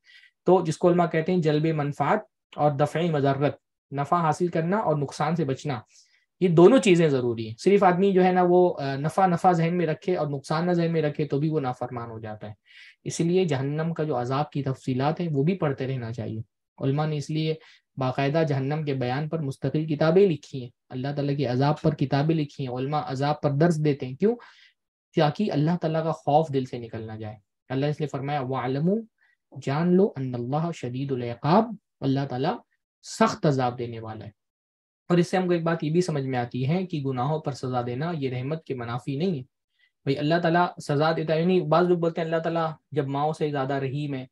तो जिसको अलमा कहते हैं जलब मनफात और दफ़े मजरत नफ़ा हासिल करना और नुकसान से बचना ये दोनों चीज़ें ज़रूरी हैं सिर्फ आदमी जो है ना वो नफ़ा नफ़ा जहन में रखे और नुकसान ना जहन में रखे तो भी वो नाफरमान हो जाता है इसलिए जहन्नम का जो अजाब की तफसीलात है वो भी पढ़ते रहना चाहिए ने इसलिए बाकायदा जहन्नम के बयान पर मुस्तकिल किताबें लिखी हैं अल्लाह ताला के अजाब पर किताबें लिखी हैं उलमा अजाब पर दर्ज देते हैं क्यों ताकि अल्लाह ताला का खौफ दिल से निकल ना जाए अल्लाह इसलिए फरमाया वालमू जान लो अल्लाह शदीद अल्लाह ताला सख्त अजाब देने वाला है और इससे हमको एक बात ये भी समझ में आती है कि गुनाहों पर सजा देना ये रहमत के मुनाफी नहीं है भाई अल्लाह ताला सजा देता है यानी बाज लोग बोलते हैं अल्लाह ताला जब माओ से ज़्यादा रहीम है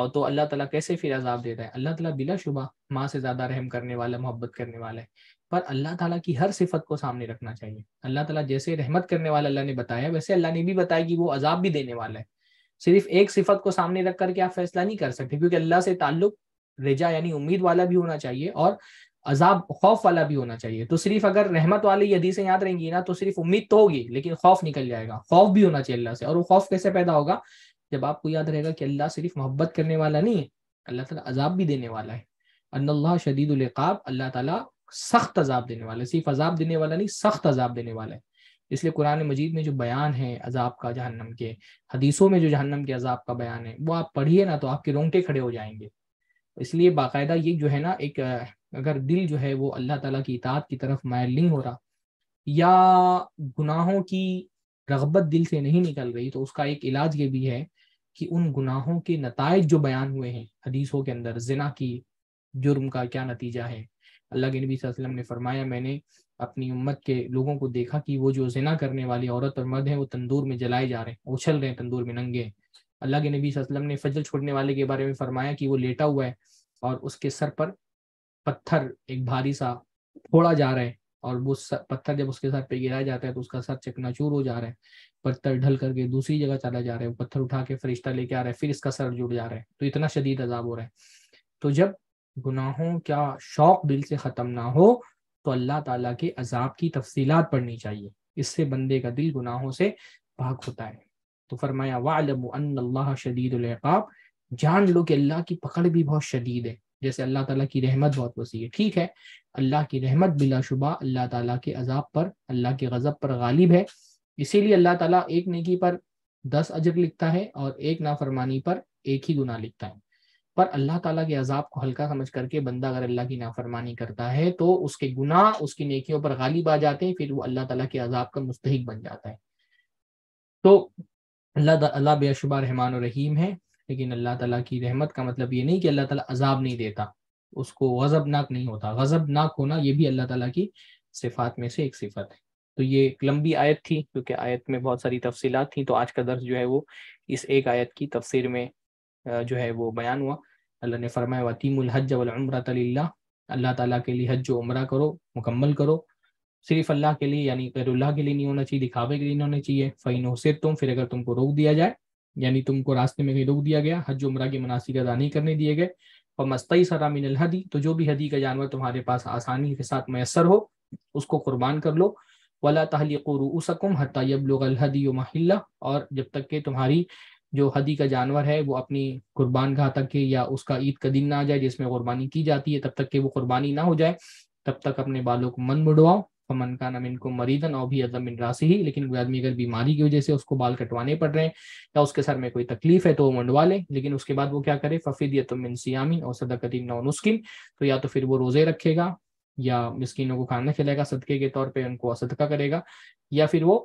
और तो अल्लाह ताला कैसे फिर अजाब देता है अल्लाह ताला बिला शुबा माँ से ज़्यादा रहम करने वाला मोहब्बत करने वाला है पर अल्लाह ताला की हर सिफत को सामने रखना चाहिए अल्लाह ताला जैसे रहमत करने वाला अल्लाह ने बताया वैसे अल्लाह ने भी बताया कि वो अजाब भी देने वाला है सिर्फ एक सिफत को सामने रख करके आप फैसला नहीं कर सकते क्योंकि अल्लाह से ताल्लुक रेजा यानी उम्मीद वाला भी होना चाहिए और अजाब खौफ वाला भी होना चाहिए तो सिर्फ अगर रहमत वाली हदीसें याद रहेंगी ना तो सिर्फ उम्मीद तो होगी लेकिन खौफ निकल जाएगा खौफ भी होना चाहिए अल्लाह से और वो खौफ कैसे पैदा होगा जब आपको याद रहेगा कि अल्लाह सिर्फ मोहब्बत करने वाला नहीं है अल्लाह तला अजाब भी देने वाला है अल्लाह शदीदुल्क़ाब अल्लाह तला सख्त अजाब देने वाला है सिर्फ अजाब देने वाला नहीं सख्त अजाब देने वाला है इसलिए कुरान मजीद में जो बयान है अजाब का जहन्नम के हदीसों में जो जहन्नम के अजाब का बयान है वो आप पढ़िए ना तो आपके रोंगटे खड़े हो जाएंगे इसलिए बाकायदा ये जो है ना एक अगर दिल जो है वो अल्लाह ताला की इतात की तरफ मायलिंग हो रहा या गुनाहों की रगबत दिल से नहीं निकल रही तो उसका एक इलाज ये भी है कि उन गुनाहों के नतज जो बयान हुए हैं हदीसों के अंदर जना की जुर्म का क्या नतीजा है अल्लाह के नबी वसल्लम ने फरमाया मैंने अपनी उम्मत के लोगों को देखा कि वो जो जिना करने वाली औरत और मर्द हैं वो तंदूर में जलाए जा रहे हैं उछल रहे हैं तंदूर में नंगे अल्लाह के नबी वसल्लम ने फजल छोड़ने वाले के बारे में फरमाया कि वो लेटा हुआ है और उसके सर पर पत्थर एक भारी सा फोड़ा जा रहा है और वो पत्थर जब उसके सर पे गिराया जाता है तो उसका सर चकनाचूर हो जा रहा है पत्थर ढल करके दूसरी जगह चला जा रहा है पत्थर उठा के फरिश्ता लेके आ रहा है फिर इसका सर जुड़ जा रहा है तो इतना शदीद अजाब हो रहा है तो जब गुनाहों का शौक दिल से ख़त्म ना हो तो अल्लाह ताला के अजाब की तफसीलात पढ़नी चाहिए इससे बंदे का दिल गुनाहों से पाक होता है तो फरमाया वालम शदीद जान लो कि अल्लाह की पकड़ भी बहुत शदीद है जैसे अल्लाह ताला की रहमत बहुत वसी है ठीक है अल्लाह की रहमत बिलाशुबा अल्लाह ताला के अजाब पर अल्लाह के गज़ब पर गालिब है इसीलिए अल्लाह ताला एक नेकी पर दस अजर लिखता है और एक नाफरमानी पर एक ही गुना लिखता है पर अल्लाह ताला के अजाब को हल्का समझ करके बंदा अगर अल्लाह की नाफरमानी करता है तो उसके गुनाह उसकी नेकियों पर गालिब आ जाते हैं फिर वो अल्लाह ताला के अजाब का मुस्तक बन जाता है तो अल्लाह अल्लाह बेशुबा रहमान रहीम है लेकिन अल्लाह ताला की रहमत का मतलब ये नहीं कि अल्लाह ताला अजाब नहीं देता उसको गजबनाक नहीं होता गजबनाक होना ये भी अल्लाह ताला की सिफात में से एक सिफत है तो ये एक लंबी आयत थी क्योंकि आयत में बहुत सारी तफसीलात थी तो आज का दर्ज जो है वो इस एक आयत की तफसीर में जो है वो बयान हुआ अल्लाह ने फरमाया वतीमज वमरतल्ला अल्लाह तला के लिए हज उम्र करो मुकम्मल करो सिर्फ अल्लाह के लिए यानी गैरुल्लाह के लिए नहीं होना चाहिए दिखावे के लिए नहीं होना चाहिए फ़ैन सिर तुम फिर अगर तुमको रोक दिया जाए यानी तुमको रास्ते में कहीं रोक दिया गया हज उमरा के मनासिक अदा नहीं करने दिए गए और मस्तई सरा मिनल हदी तो जो भी हदी का जानवर तुम्हारे पास आसानी के साथ मैसर हो उसको कुर्बान कर लो वला तहलिक रूसकुम हती और जब तक के तुम्हारी जो हदी का जानवर है वो अपनी कुर्बान गाह तक के या उसका ईद का दिन ना आ जाए जिसमें कुर्बानी की जाती है तब तक के वो कुर्बानी ना हो जाए तब तक अपने बालों को मन मुड़वाओ फमन का नम इनको मरीदन और भी अजम इन राशि ही लेकिन कोई आदमी अगर बीमारी की वजह से उसको बाल कटवाने पड़ रहे हैं या उसके सर में कोई तकलीफ है तो वो मंडवा लें लेकिन उसके बाद वो क्या करे फफीद या तुम सियामिन और सदाकती नौनुस्किन तो या तो फिर वो रोजे रखेगा या मस्किनों को खाना खिलाएगा सदके के तौर पर उनको सदका करेगा या फिर वो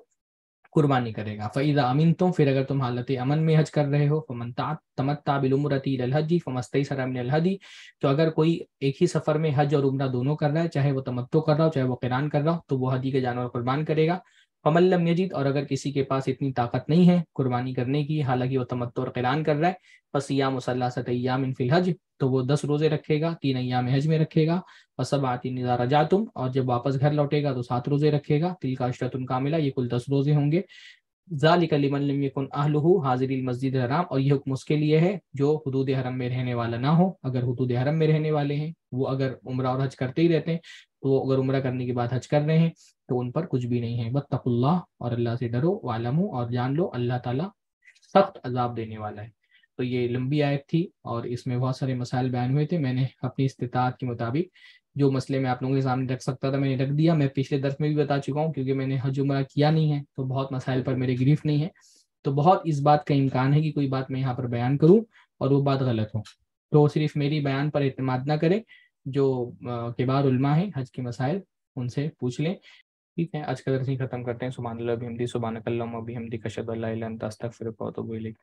कुर्बानी करेगा फ़ैज़ा अमिन तुम फिर अगर तुम हालत अमन में हज कर रहे हो फमनता तमत्ता बिलुमरती ललहजी फमस्तई सरमन अलहदी तो अगर कोई एक ही सफ़र में हज और उम्र दोनों कर रहा है चाहे वो तमत्तो कर रहा हो चाहे वो किरान कर रहा हो तो वो हदी के जानवर कुर्बान करेगा फमल्लम यजीद और अगर किसी के पास इतनी ताकत नहीं है कुर्बानी करने की हालांकि वह तमत्तो और कलान कर रहा है फसियाम सतयाम इन हज तो वो दस रोजे रखेगा तीन अयाम हज में रखेगा बस सब आती जा जातुम और जब वापस घर लौटेगा तो सात रोजे रखेगा तिल का उनका मिला ये कुल दस रोजे होंगे हाजिर मस्जिद हराम और यह हुक्म उसके लिए है जो हदूद हरम में रहने वाला ना हो अगर हदूद हरम में रहने वाले हैं वो अगर उम्र और हज करते ही रहते हैं तो वो अगर उम्र करने के बाद हज कर रहे हैं टोन पर कुछ भी नहीं है बत्तकुल्ला और अल्लाह से डरो वालमो और जान लो अल्लाह ताला सख्त अजाब देने वाला है तो ये लंबी आयत थी और इसमें बहुत सारे मसाइल बयान हुए थे मैंने अपनी इस्तात के मुताबिक जो मसले मैं आप लोगों के सामने रख सकता था मैंने रख दिया मैं पिछले दर्श में भी बता चुका हूँ क्योंकि मैंने हज किया नहीं है तो बहुत मसाइल पर मेरे ग्रीफ नहीं है तो बहुत इस बात का इम्कान है कि कोई बात मैं यहाँ पर बयान करूँ और वो बात गलत हो तो सिर्फ मेरी बयान पर अतमाद ना करें जो केबार उलमा है हज के मसाइल उनसे पूछ लें ठीक है आज का दर्शन खत्म करते हैं सुबह अल्लाह भी हमदी सुबह कल्लम अभी हमदी कशद अल्लाह तस्तक फिर तो बोले